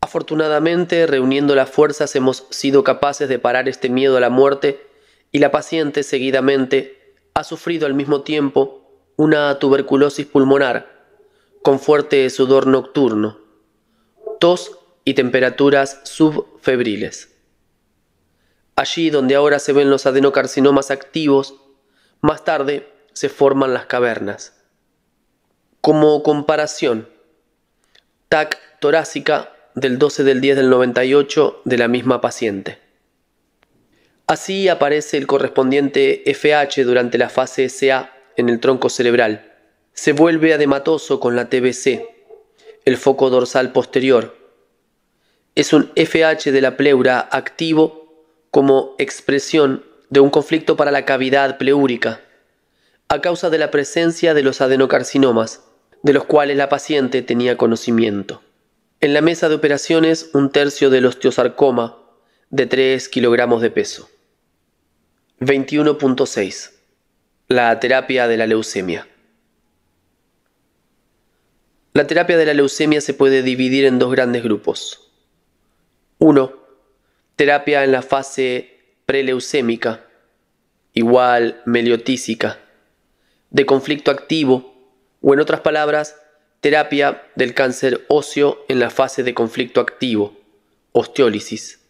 A: Afortunadamente, reuniendo las fuerzas hemos sido capaces de parar este miedo a la muerte y la paciente seguidamente ha sufrido al mismo tiempo una tuberculosis pulmonar con fuerte sudor nocturno, tos y temperaturas subfebriles. Allí donde ahora se ven los adenocarcinomas activos, más tarde se forman las cavernas. Como comparación, TAC torácica del 12 del 10 del 98 de la misma paciente. Así aparece el correspondiente FH durante la fase SA en el tronco cerebral. Se vuelve adematoso con la TBC, el foco dorsal posterior. Es un FH de la pleura activo como expresión de un conflicto para la cavidad pleúrica, a causa de la presencia de los adenocarcinomas de los cuales la paciente tenía conocimiento. En la mesa de operaciones un tercio del osteosarcoma de 3 kilogramos de peso. 21.6. La terapia de la leucemia. La terapia de la leucemia se puede dividir en dos grandes grupos. 1. Terapia en la fase preleucémica, igual meliotísica, de conflicto activo o en otras palabras, terapia del cáncer óseo en la fase de conflicto activo, osteólisis.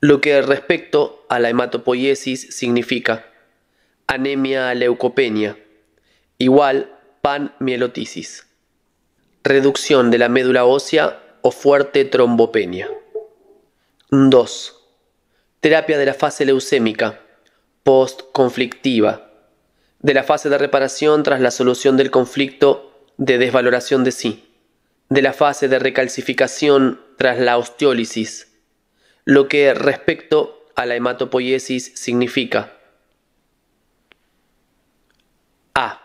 A: Lo que respecto a la hematopoiesis significa anemia leucopenia, igual panmielotisis, reducción de la médula ósea o fuerte trombopenia. 2. Terapia de la fase leucémica, postconflictiva, de la fase de reparación tras la solución del conflicto de desvaloración de sí, de la fase de recalcificación tras la osteólisis, lo que respecto a la hematopoiesis significa A.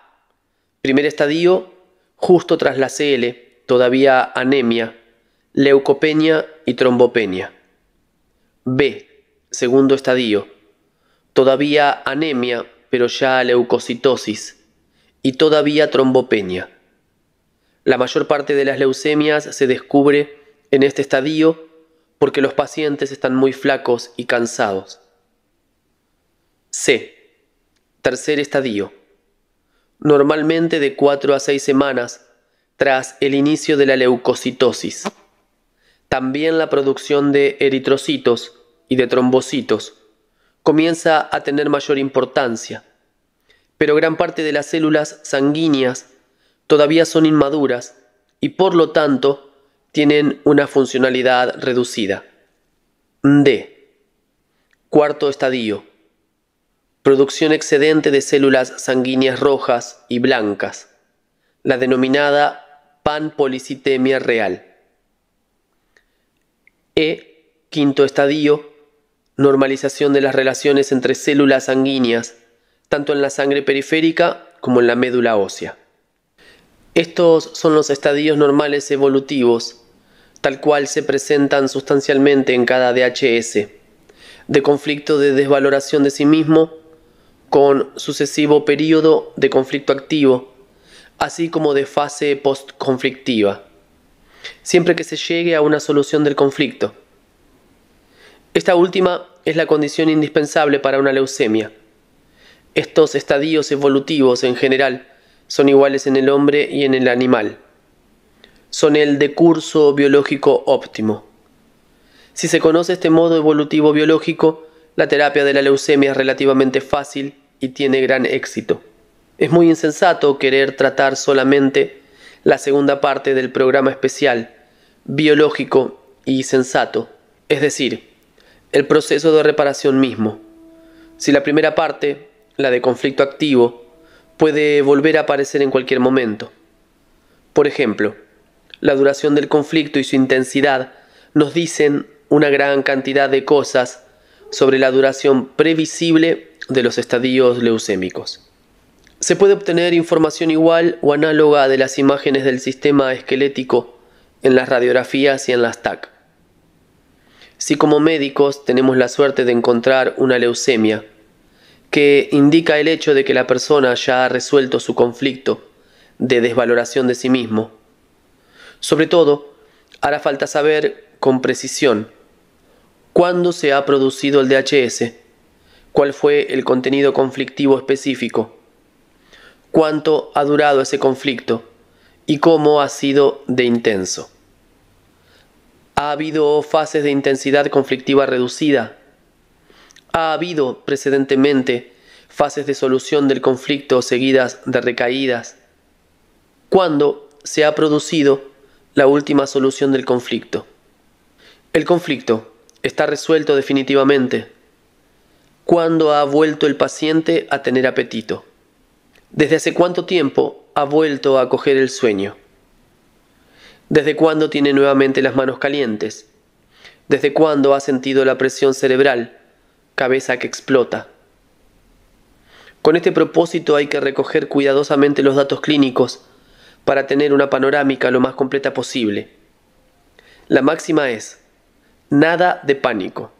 A: Primer estadio, justo tras la CL, todavía anemia, leucopenia y trombopenia. B. Segundo estadio, todavía anemia, pero ya leucocitosis y todavía trombopenia. La mayor parte de las leucemias se descubre en este estadio porque los pacientes están muy flacos y cansados. C. Tercer estadio. Normalmente de 4 a 6 semanas tras el inicio de la leucocitosis. También la producción de eritrocitos y de trombocitos comienza a tener mayor importancia, pero gran parte de las células sanguíneas todavía son inmaduras y por lo tanto tienen una funcionalidad reducida. D. Cuarto estadio. Producción excedente de células sanguíneas rojas y blancas, la denominada panpolicitemia real. E. Quinto estadio normalización de las relaciones entre células sanguíneas, tanto en la sangre periférica como en la médula ósea. Estos son los estadios normales evolutivos, tal cual se presentan sustancialmente en cada DHS, de conflicto de desvaloración de sí mismo, con sucesivo periodo de conflicto activo, así como de fase postconflictiva, siempre que se llegue a una solución del conflicto esta última es la condición indispensable para una leucemia. Estos estadios evolutivos en general son iguales en el hombre y en el animal. Son el de curso biológico óptimo. Si se conoce este modo evolutivo biológico, la terapia de la leucemia es relativamente fácil y tiene gran éxito. Es muy insensato querer tratar solamente la segunda parte del programa especial, biológico y sensato, es decir, el proceso de reparación mismo. Si la primera parte, la de conflicto activo, puede volver a aparecer en cualquier momento. Por ejemplo, la duración del conflicto y su intensidad nos dicen una gran cantidad de cosas sobre la duración previsible de los estadios leucémicos. Se puede obtener información igual o análoga de las imágenes del sistema esquelético en las radiografías y en las TAC. Si como médicos tenemos la suerte de encontrar una leucemia, que indica el hecho de que la persona ya ha resuelto su conflicto de desvaloración de sí mismo. Sobre todo, hará falta saber con precisión cuándo se ha producido el DHS, cuál fue el contenido conflictivo específico, cuánto ha durado ese conflicto y cómo ha sido de intenso. Ha habido fases de intensidad conflictiva reducida. Ha habido, precedentemente, fases de solución del conflicto seguidas de recaídas. ¿Cuándo se ha producido la última solución del conflicto? El conflicto está resuelto definitivamente. ¿Cuándo ha vuelto el paciente a tener apetito? ¿Desde hace cuánto tiempo ha vuelto a coger el sueño? ¿Desde cuándo tiene nuevamente las manos calientes? ¿Desde cuándo ha sentido la presión cerebral? Cabeza que explota. Con este propósito hay que recoger cuidadosamente los datos clínicos para tener una panorámica lo más completa posible. La máxima es, nada de pánico.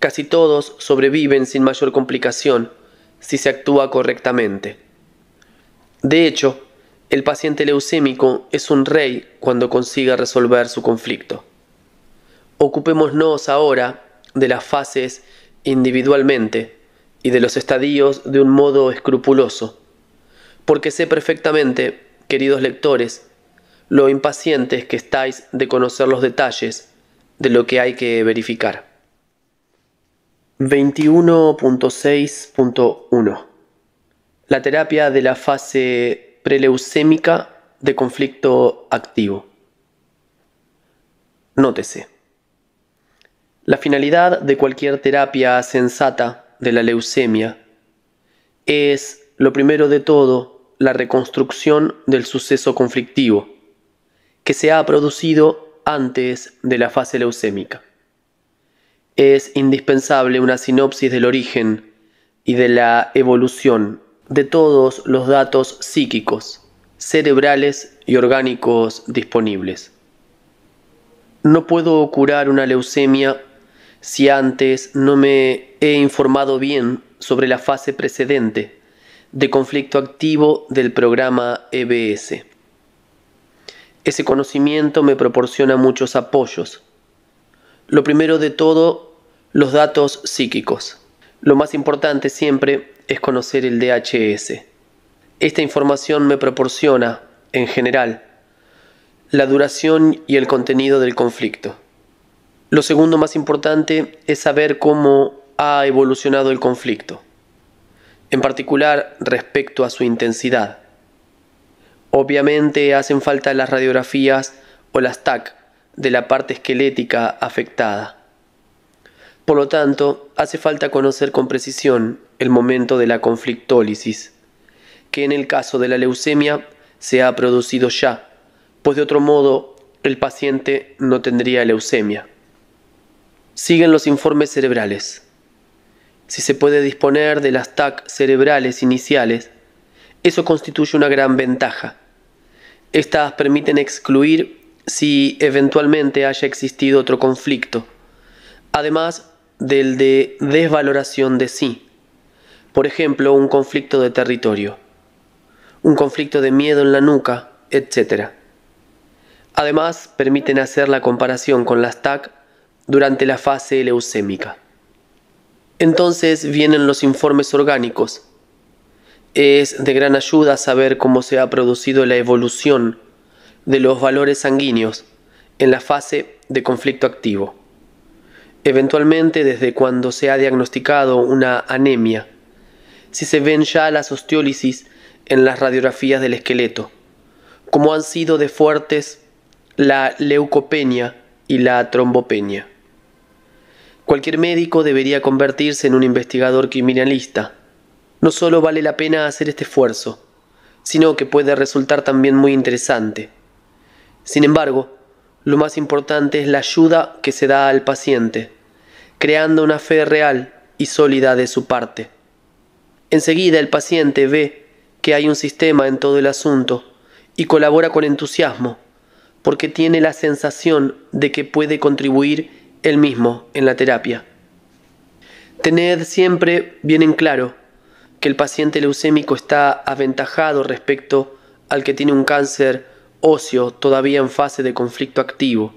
A: Casi todos sobreviven sin mayor complicación si se actúa correctamente. De hecho, el paciente leucémico es un rey cuando consiga resolver su conflicto. Ocupémonos ahora de las fases individualmente y de los estadios de un modo escrupuloso, porque sé perfectamente, queridos lectores, lo impacientes que estáis de conocer los detalles de lo que hay que verificar. 21.6.1 La terapia de la fase preleucémica de conflicto activo. Nótese. La finalidad de cualquier terapia sensata de la leucemia es, lo primero de todo, la reconstrucción del suceso conflictivo que se ha producido antes de la fase leucémica. Es indispensable una sinopsis del origen y de la evolución de todos los datos psíquicos, cerebrales y orgánicos disponibles. No puedo curar una leucemia si antes no me he informado bien sobre la fase precedente de conflicto activo del programa EBS. Ese conocimiento me proporciona muchos apoyos. Lo primero de todo, los datos psíquicos. Lo más importante siempre es conocer el DHS. Esta información me proporciona, en general, la duración y el contenido del conflicto. Lo segundo más importante es saber cómo ha evolucionado el conflicto, en particular respecto a su intensidad. Obviamente hacen falta las radiografías o las TAC de la parte esquelética afectada. Por lo tanto, hace falta conocer con precisión el momento de la conflictólisis, que en el caso de la leucemia se ha producido ya, pues de otro modo el paciente no tendría leucemia. Siguen los informes cerebrales. Si se puede disponer de las TAC cerebrales iniciales, eso constituye una gran ventaja. Estas permiten excluir si eventualmente haya existido otro conflicto. Además, del de desvaloración de sí. Por ejemplo, un conflicto de territorio, un conflicto de miedo en la nuca, etc. Además, permiten hacer la comparación con las TAC durante la fase leucémica. Entonces vienen los informes orgánicos. Es de gran ayuda saber cómo se ha producido la evolución de los valores sanguíneos en la fase de conflicto activo eventualmente desde cuando se ha diagnosticado una anemia, si se ven ya las osteólisis en las radiografías del esqueleto, como han sido de fuertes la leucopenia y la trombopenia. Cualquier médico debería convertirse en un investigador criminalista. No solo vale la pena hacer este esfuerzo, sino que puede resultar también muy interesante. Sin embargo, lo más importante es la ayuda que se da al paciente, creando una fe real y sólida de su parte. Enseguida el paciente ve que hay un sistema en todo el asunto y colabora con entusiasmo, porque tiene la sensación de que puede contribuir él mismo en la terapia. Tened siempre bien en claro que el paciente leucémico está aventajado respecto al que tiene un cáncer ocio todavía en fase de conflicto activo.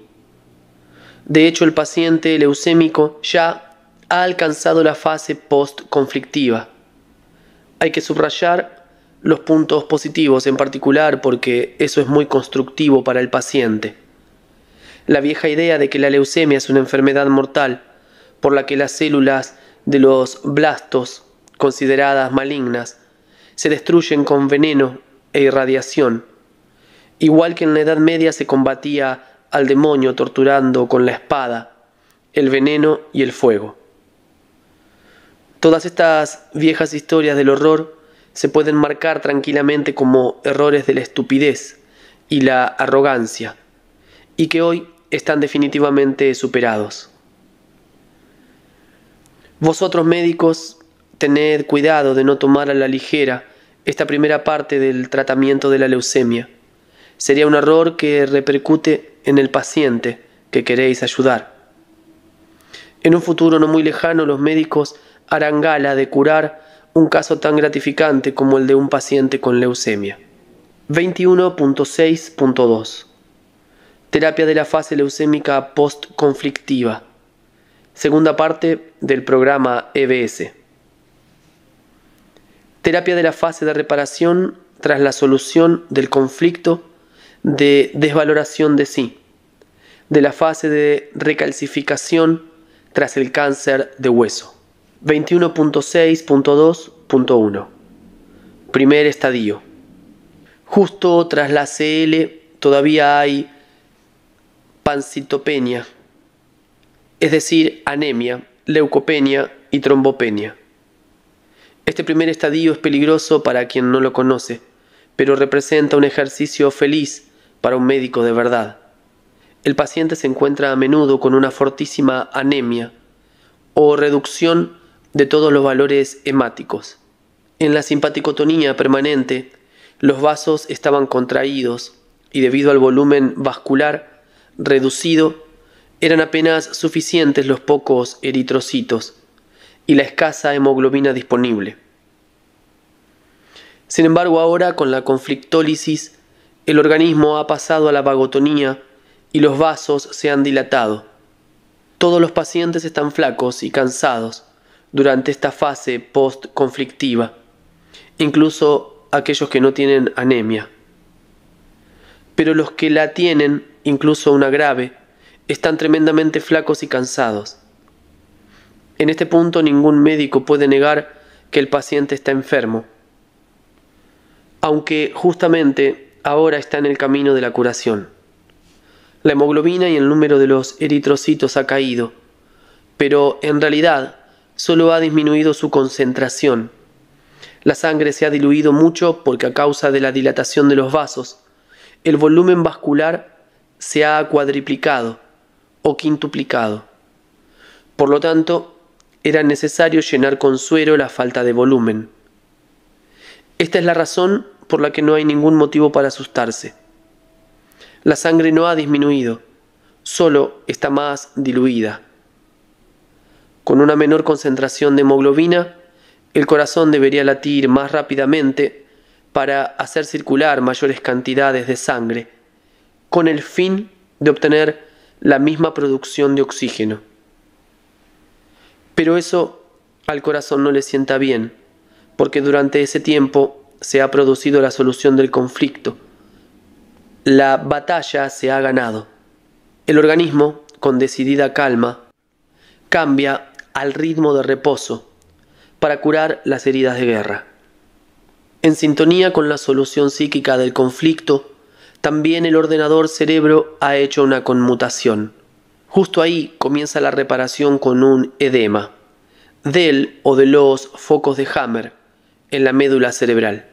A: De hecho, el paciente leucémico ya ha alcanzado la fase post-conflictiva. Hay que subrayar los puntos positivos en particular porque eso es muy constructivo para el paciente. La vieja idea de que la leucemia es una enfermedad mortal por la que las células de los blastos, consideradas malignas, se destruyen con veneno e irradiación Igual que en la Edad Media se combatía al demonio torturando con la espada, el veneno y el fuego. Todas estas viejas historias del horror se pueden marcar tranquilamente como errores de la estupidez y la arrogancia, y que hoy están definitivamente superados. Vosotros médicos, tened cuidado de no tomar a la ligera esta primera parte del tratamiento de la leucemia sería un error que repercute en el paciente que queréis ayudar. En un futuro no muy lejano los médicos harán gala de curar un caso tan gratificante como el de un paciente con leucemia. 21.6.2 Terapia de la fase leucémica postconflictiva. Segunda parte del programa EBS. Terapia de la fase de reparación tras la solución del conflicto de desvaloración de sí, de la fase de recalcificación tras el cáncer de hueso. 21.6.2.1 Primer estadio. Justo tras la CL todavía hay pancitopenia, es decir, anemia, leucopenia y trombopenia. Este primer estadio es peligroso para quien no lo conoce, pero representa un ejercicio feliz para un médico de verdad. El paciente se encuentra a menudo con una fortísima anemia o reducción de todos los valores hemáticos. En la simpaticotonía permanente, los vasos estaban contraídos y debido al volumen vascular reducido, eran apenas suficientes los pocos eritrocitos y la escasa hemoglobina disponible. Sin embargo, ahora con la conflictólisis el organismo ha pasado a la vagotonía y los vasos se han dilatado. Todos los pacientes están flacos y cansados durante esta fase post-conflictiva, incluso aquellos que no tienen anemia. Pero los que la tienen, incluso una grave, están tremendamente flacos y cansados. En este punto ningún médico puede negar que el paciente está enfermo. Aunque justamente ahora está en el camino de la curación. La hemoglobina y el número de los eritrocitos ha caído, pero en realidad solo ha disminuido su concentración. La sangre se ha diluido mucho porque a causa de la dilatación de los vasos, el volumen vascular se ha cuadriplicado o quintuplicado. Por lo tanto, era necesario llenar con suero la falta de volumen. Esta es la razón por la que no hay ningún motivo para asustarse. La sangre no ha disminuido, solo está más diluida. Con una menor concentración de hemoglobina, el corazón debería latir más rápidamente para hacer circular mayores cantidades de sangre, con el fin de obtener la misma producción de oxígeno. Pero eso al corazón no le sienta bien, porque durante ese tiempo se ha producido la solución del conflicto. La batalla se ha ganado. El organismo, con decidida calma, cambia al ritmo de reposo para curar las heridas de guerra. En sintonía con la solución psíquica del conflicto, también el ordenador cerebro ha hecho una conmutación. Justo ahí comienza la reparación con un edema, del o de los focos de Hammer en la médula cerebral.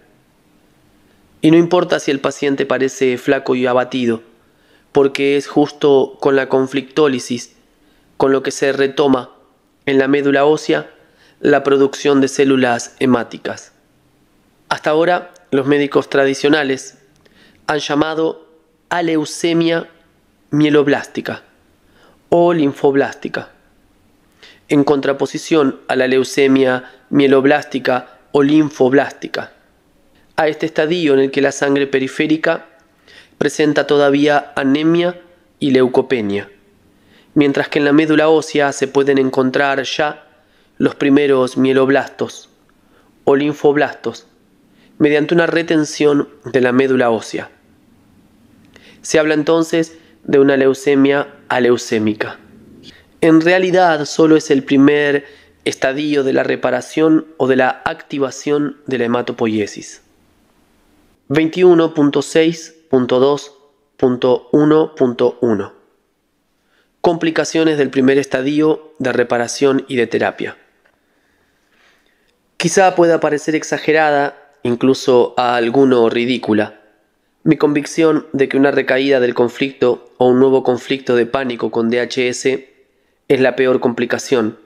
A: Y no importa si el paciente parece flaco y abatido, porque es justo con la conflictólisis con lo que se retoma en la médula ósea la producción de células hemáticas. Hasta ahora, los médicos tradicionales han llamado a leucemia mieloblástica o linfoblástica, en contraposición a la leucemia mieloblástica o linfoblástica a este estadio en el que la sangre periférica presenta todavía anemia y leucopenia, mientras que en la médula ósea se pueden encontrar ya los primeros mieloblastos o linfoblastos mediante una retención de la médula ósea. Se habla entonces de una leucemia aleucémica. En realidad solo es el primer estadio de la reparación o de la activación de la hematopoiesis. 21.6.2.1.1 Complicaciones del primer estadio de reparación y de terapia. Quizá pueda parecer exagerada, incluso a alguno ridícula, mi convicción de que una recaída del conflicto o un nuevo conflicto de pánico con DHS es la peor complicación.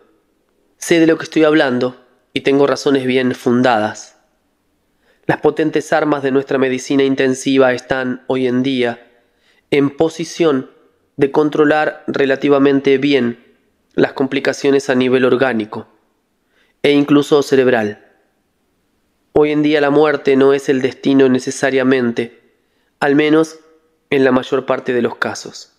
A: Sé de lo que estoy hablando y tengo razones bien fundadas. Las potentes armas de nuestra medicina intensiva están, hoy en día, en posición de controlar relativamente bien las complicaciones a nivel orgánico e incluso cerebral. Hoy en día la muerte no es el destino necesariamente, al menos en la mayor parte de los casos.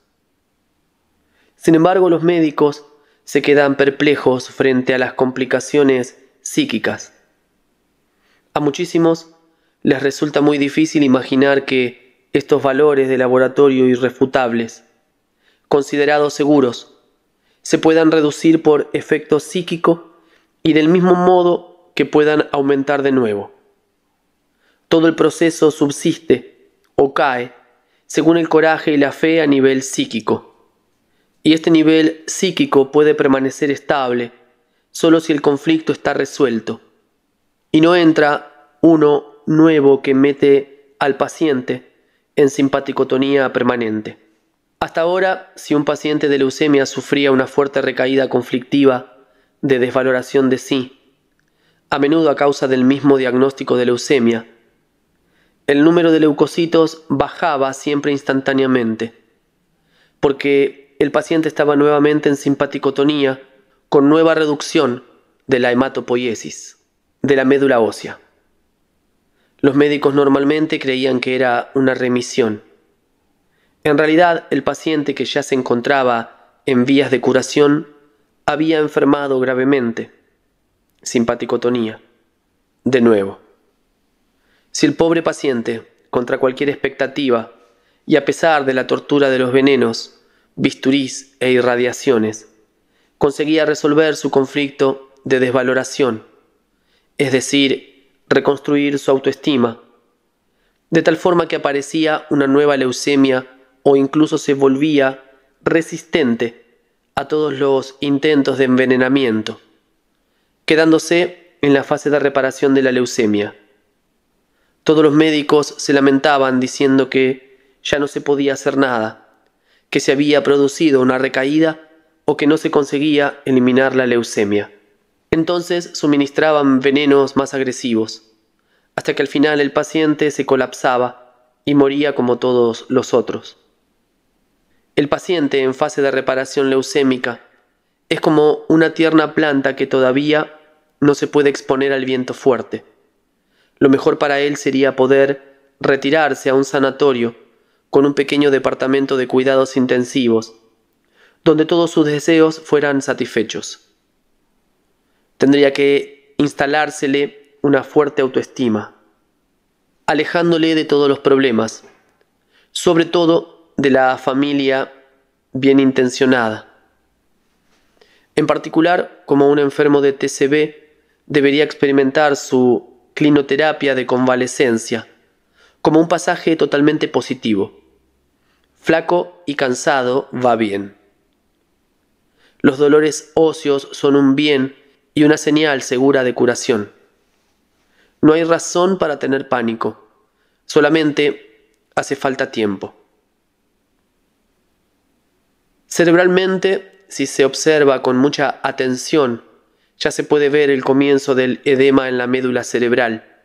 A: Sin embargo, los médicos se quedan perplejos frente a las complicaciones psíquicas. A muchísimos les resulta muy difícil imaginar que estos valores de laboratorio irrefutables, considerados seguros, se puedan reducir por efecto psíquico y del mismo modo que puedan aumentar de nuevo. Todo el proceso subsiste o cae según el coraje y la fe a nivel psíquico. Y este nivel psíquico puede permanecer estable solo si el conflicto está resuelto y no entra uno nuevo que mete al paciente en simpaticotonía permanente. Hasta ahora, si un paciente de leucemia sufría una fuerte recaída conflictiva de desvaloración de sí, a menudo a causa del mismo diagnóstico de leucemia, el número de leucocitos bajaba siempre instantáneamente, porque el paciente estaba nuevamente en simpaticotonía con nueva reducción de la hematopoiesis, de la médula ósea. Los médicos normalmente creían que era una remisión. En realidad, el paciente que ya se encontraba en vías de curación había enfermado gravemente. Simpaticotonía. De nuevo. Si el pobre paciente, contra cualquier expectativa, y a pesar de la tortura de los venenos, bisturís e irradiaciones, conseguía resolver su conflicto de desvaloración, es decir, reconstruir su autoestima, de tal forma que aparecía una nueva leucemia o incluso se volvía resistente a todos los intentos de envenenamiento, quedándose en la fase de reparación de la leucemia. Todos los médicos se lamentaban diciendo que ya no se podía hacer nada, que se había producido una recaída o que no se conseguía eliminar la leucemia. Entonces suministraban venenos más agresivos, hasta que al final el paciente se colapsaba y moría como todos los otros. El paciente en fase de reparación leucémica es como una tierna planta que todavía no se puede exponer al viento fuerte. Lo mejor para él sería poder retirarse a un sanatorio con un pequeño departamento de cuidados intensivos, donde todos sus deseos fueran satisfechos. Tendría que instalársele una fuerte autoestima, alejándole de todos los problemas, sobre todo de la familia bien intencionada. En particular, como un enfermo de TCB, debería experimentar su clinoterapia de convalecencia como un pasaje totalmente positivo. Flaco y cansado va bien. Los dolores óseos son un bien y una señal segura de curación. No hay razón para tener pánico, solamente hace falta tiempo. Cerebralmente, si se observa con mucha atención, ya se puede ver el comienzo del edema en la médula cerebral,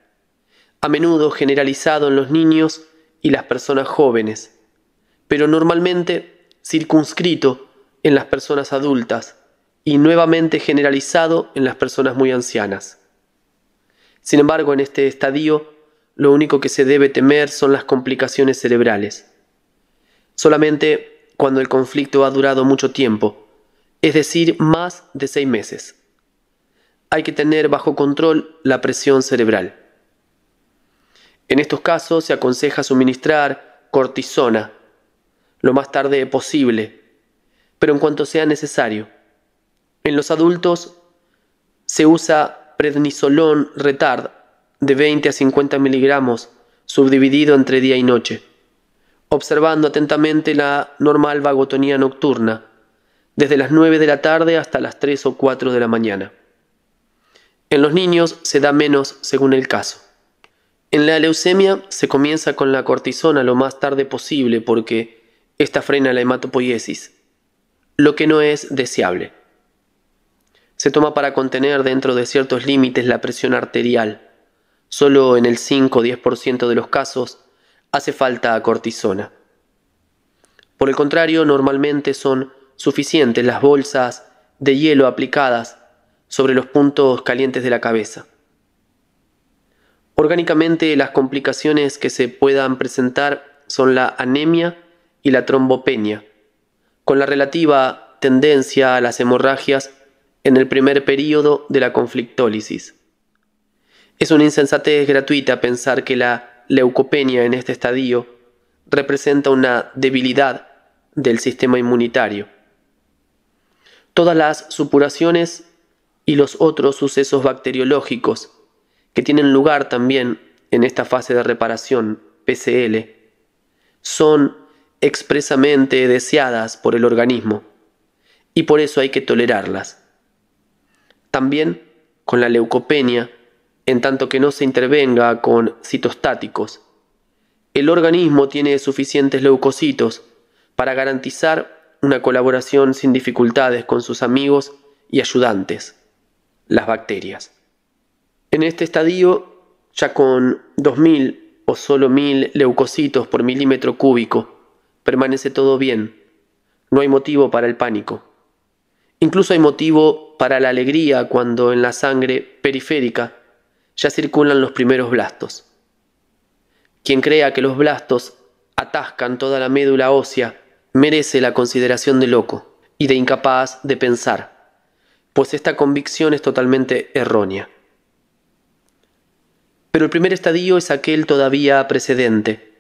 A: a menudo generalizado en los niños y las personas jóvenes, pero normalmente circunscrito en las personas adultas, y nuevamente generalizado en las personas muy ancianas. Sin embargo, en este estadio, lo único que se debe temer son las complicaciones cerebrales. Solamente cuando el conflicto ha durado mucho tiempo, es decir, más de seis meses. Hay que tener bajo control la presión cerebral. En estos casos se aconseja suministrar cortisona lo más tarde posible, pero en cuanto sea necesario en los adultos se usa prednisolón retard de 20 a 50 miligramos, subdividido entre día y noche, observando atentamente la normal vagotonía nocturna, desde las 9 de la tarde hasta las 3 o 4 de la mañana. En los niños se da menos según el caso. En la leucemia se comienza con la cortisona lo más tarde posible porque esta frena la hematopoiesis, lo que no es deseable se toma para contener dentro de ciertos límites la presión arterial. Solo en el 5 o 10% de los casos hace falta cortisona. Por el contrario, normalmente son suficientes las bolsas de hielo aplicadas sobre los puntos calientes de la cabeza. Orgánicamente las complicaciones que se puedan presentar son la anemia y la trombopenia, con la relativa tendencia a las hemorragias en el primer período de la conflictólisis. Es una insensatez gratuita pensar que la leucopenia en este estadio representa una debilidad del sistema inmunitario. Todas las supuraciones y los otros sucesos bacteriológicos que tienen lugar también en esta fase de reparación PCL son expresamente deseadas por el organismo y por eso hay que tolerarlas. También con la leucopenia, en tanto que no se intervenga con citostáticos. El organismo tiene suficientes leucocitos para garantizar una colaboración sin dificultades con sus amigos y ayudantes, las bacterias. En este estadio, ya con 2.000 o solo 1.000 leucocitos por milímetro cúbico, permanece todo bien. No hay motivo para el pánico. Incluso hay motivo para la alegría cuando en la sangre periférica ya circulan los primeros blastos. Quien crea que los blastos atascan toda la médula ósea merece la consideración de loco y de incapaz de pensar, pues esta convicción es totalmente errónea. Pero el primer estadio es aquel todavía precedente,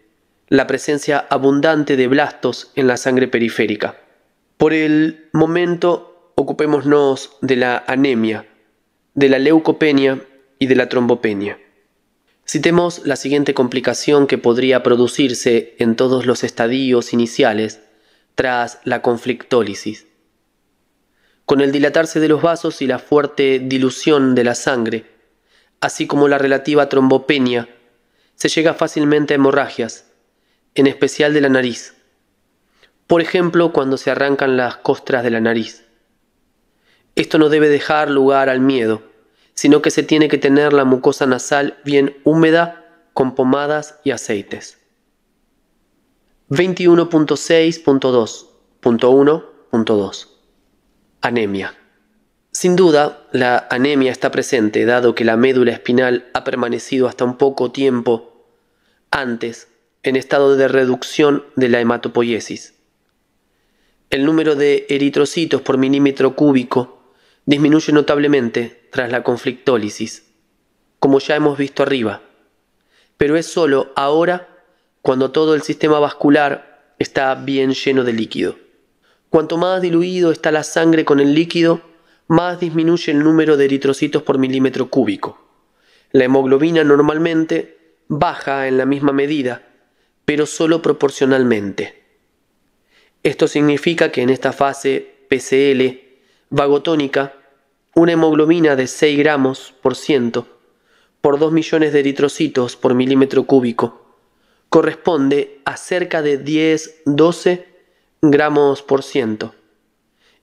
A: la presencia abundante de blastos en la sangre periférica. Por el momento ocupémonos de la anemia, de la leucopenia y de la trombopenia. Citemos la siguiente complicación que podría producirse en todos los estadios iniciales tras la conflictólisis. Con el dilatarse de los vasos y la fuerte dilución de la sangre, así como la relativa trombopenia, se llega fácilmente a hemorragias, en especial de la nariz. Por ejemplo, cuando se arrancan las costras de la nariz. Esto no debe dejar lugar al miedo, sino que se tiene que tener la mucosa nasal bien húmeda con pomadas y aceites. 21.6.2.1.2 Anemia. Sin duda, la anemia está presente dado que la médula espinal ha permanecido hasta un poco tiempo antes en estado de reducción de la hematopoiesis. El número de eritrocitos por milímetro cúbico disminuye notablemente tras la conflictólisis, como ya hemos visto arriba, pero es solo ahora cuando todo el sistema vascular está bien lleno de líquido. Cuanto más diluido está la sangre con el líquido, más disminuye el número de eritrocitos por milímetro cúbico. La hemoglobina normalmente baja en la misma medida, pero solo proporcionalmente. Esto significa que en esta fase PCL vagotónica, una hemoglobina de 6 gramos por ciento por 2 millones de eritrocitos por milímetro cúbico. Corresponde a cerca de 10-12 gramos por ciento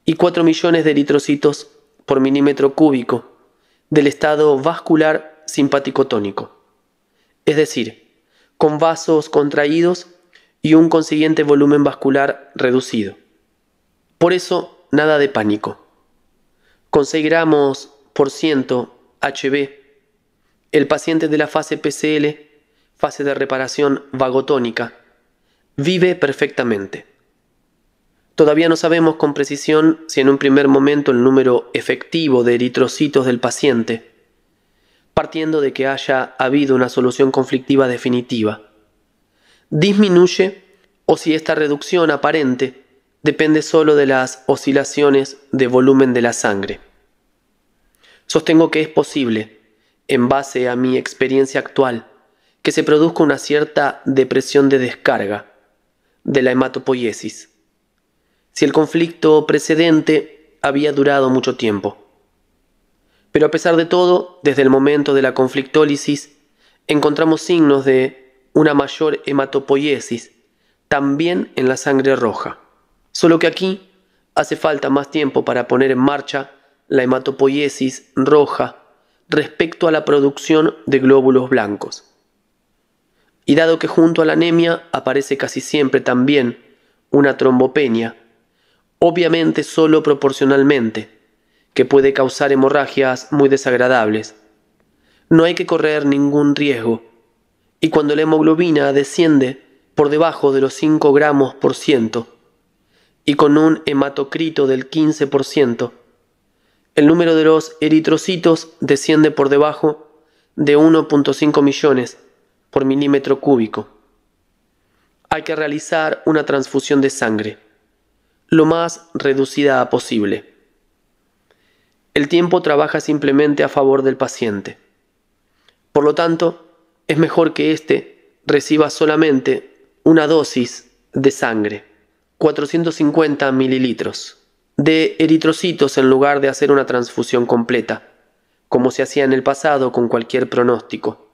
A: y 4 millones de eritrocitos por milímetro cúbico del estado vascular simpaticotónico. Es decir, con vasos contraídos y un consiguiente volumen vascular reducido. Por eso, nada de pánico con por ciento HB. El paciente de la fase PCL, fase de reparación vagotónica, vive perfectamente. Todavía no sabemos con precisión si en un primer momento el número efectivo de eritrocitos del paciente, partiendo de que haya habido una solución conflictiva definitiva, disminuye o si esta reducción aparente depende solo de las oscilaciones de volumen de la sangre. Sostengo que es posible, en base a mi experiencia actual, que se produzca una cierta depresión de descarga de la hematopoiesis, si el conflicto precedente había durado mucho tiempo. Pero a pesar de todo, desde el momento de la conflictólisis, encontramos signos de una mayor hematopoiesis, también en la sangre roja. Solo que aquí hace falta más tiempo para poner en marcha la hematopoiesis roja respecto a la producción de glóbulos blancos. Y dado que junto a la anemia aparece casi siempre también una trombopenia, obviamente solo proporcionalmente, que puede causar hemorragias muy desagradables. No hay que correr ningún riesgo, y cuando la hemoglobina desciende por debajo de los 5 gramos por ciento, y con un hematocrito del 15%. El número de los eritrocitos desciende por debajo de 1.5 millones por milímetro cúbico. Hay que realizar una transfusión de sangre, lo más reducida posible. El tiempo trabaja simplemente a favor del paciente. Por lo tanto, es mejor que éste reciba solamente una dosis de sangre. 450 mililitros de eritrocitos en lugar de hacer una transfusión completa, como se hacía en el pasado con cualquier pronóstico.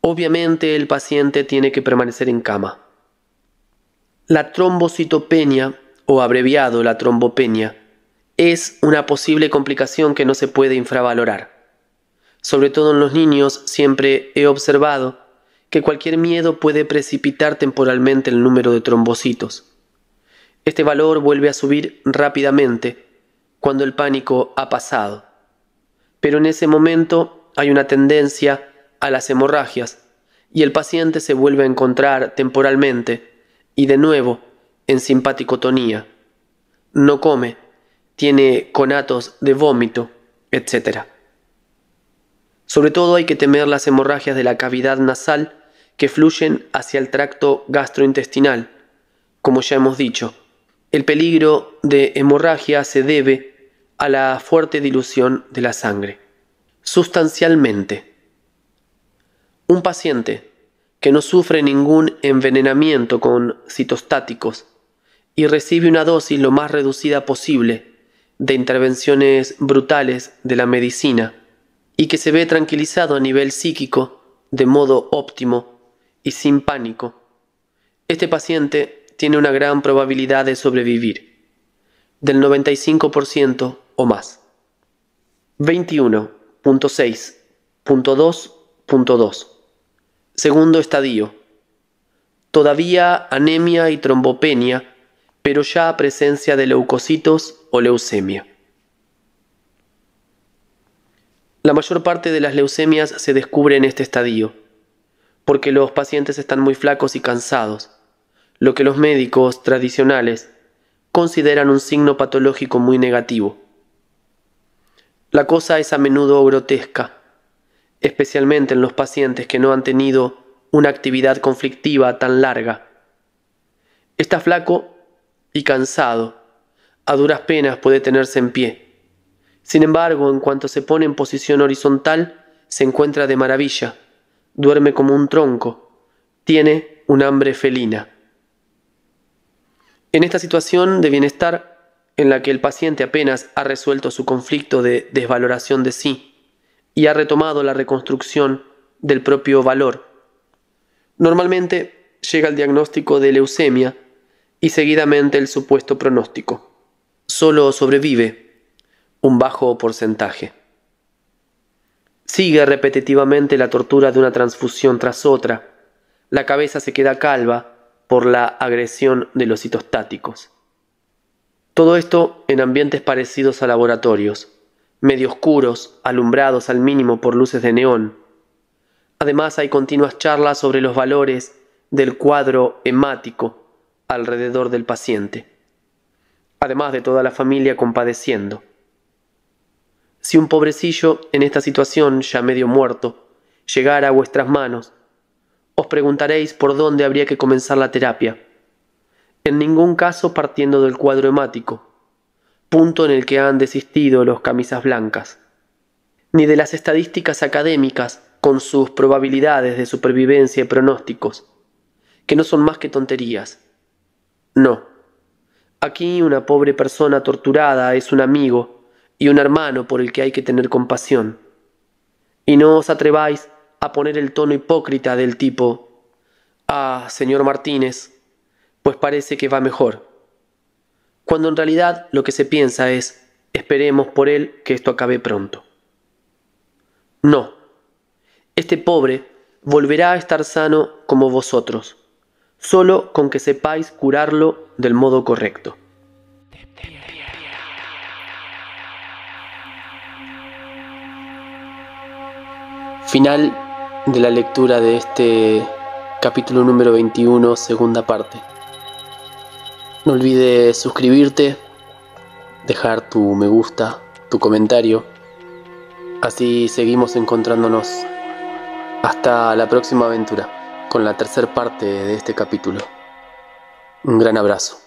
A: Obviamente el paciente tiene que permanecer en cama. La trombocitopenia, o abreviado la trombopenia, es una posible complicación que no se puede infravalorar. Sobre todo en los niños siempre he observado que cualquier miedo puede precipitar temporalmente el número de trombocitos este valor vuelve a subir rápidamente cuando el pánico ha pasado. Pero en ese momento hay una tendencia a las hemorragias y el paciente se vuelve a encontrar temporalmente y de nuevo en simpaticotonía. No come, tiene conatos de vómito, etc. Sobre todo hay que temer las hemorragias de la cavidad nasal que fluyen hacia el tracto gastrointestinal, como ya hemos dicho, el peligro de hemorragia se debe a la fuerte dilución de la sangre. Sustancialmente, un paciente que no sufre ningún envenenamiento con citostáticos y recibe una dosis lo más reducida posible de intervenciones brutales de la medicina y que se ve tranquilizado a nivel psíquico de modo óptimo y sin pánico. Este paciente tiene una gran probabilidad de sobrevivir, del 95% o más. 21.6.2.2 Segundo estadio. Todavía anemia y trombopenia, pero ya presencia de leucocitos o leucemia. La mayor parte de las leucemias se descubre en este estadio, porque los pacientes están muy flacos y cansados lo que los médicos tradicionales consideran un signo patológico muy negativo. La cosa es a menudo grotesca, especialmente en los pacientes que no han tenido una actividad conflictiva tan larga. Está flaco y cansado. A duras penas puede tenerse en pie. Sin embargo, en cuanto se pone en posición horizontal, se encuentra de maravilla. Duerme como un tronco. Tiene un hambre felina. En esta situación de bienestar en la que el paciente apenas ha resuelto su conflicto de desvaloración de sí y ha retomado la reconstrucción del propio valor, normalmente llega el diagnóstico de leucemia y seguidamente el supuesto pronóstico. Solo sobrevive un bajo porcentaje. Sigue repetitivamente la tortura de una transfusión tras otra. La cabeza se queda calva por la agresión de los citostáticos. Todo esto en ambientes parecidos a laboratorios, medio oscuros, alumbrados al mínimo por luces de neón. Además hay continuas charlas sobre los valores del cuadro hemático alrededor del paciente, además de toda la familia compadeciendo. Si un pobrecillo en esta situación, ya medio muerto, llegara a vuestras manos, os preguntaréis por dónde habría que comenzar la terapia. En ningún caso partiendo del cuadro hemático, punto en el que han desistido los camisas blancas, ni de las estadísticas académicas con sus probabilidades de supervivencia y pronósticos, que no son más que tonterías. No. Aquí una pobre persona torturada es un amigo y un hermano por el que hay que tener compasión. Y no os atreváis a poner el tono hipócrita del tipo, Ah, señor Martínez, pues parece que va mejor. Cuando en realidad lo que se piensa es, esperemos por él que esto acabe pronto. No, este pobre volverá a estar sano como vosotros, solo con que sepáis curarlo del modo correcto. Final de la lectura de este capítulo número 21, segunda parte. No olvides suscribirte, dejar tu me gusta, tu comentario. Así seguimos encontrándonos. Hasta la próxima aventura, con la tercera parte de este capítulo. Un gran abrazo.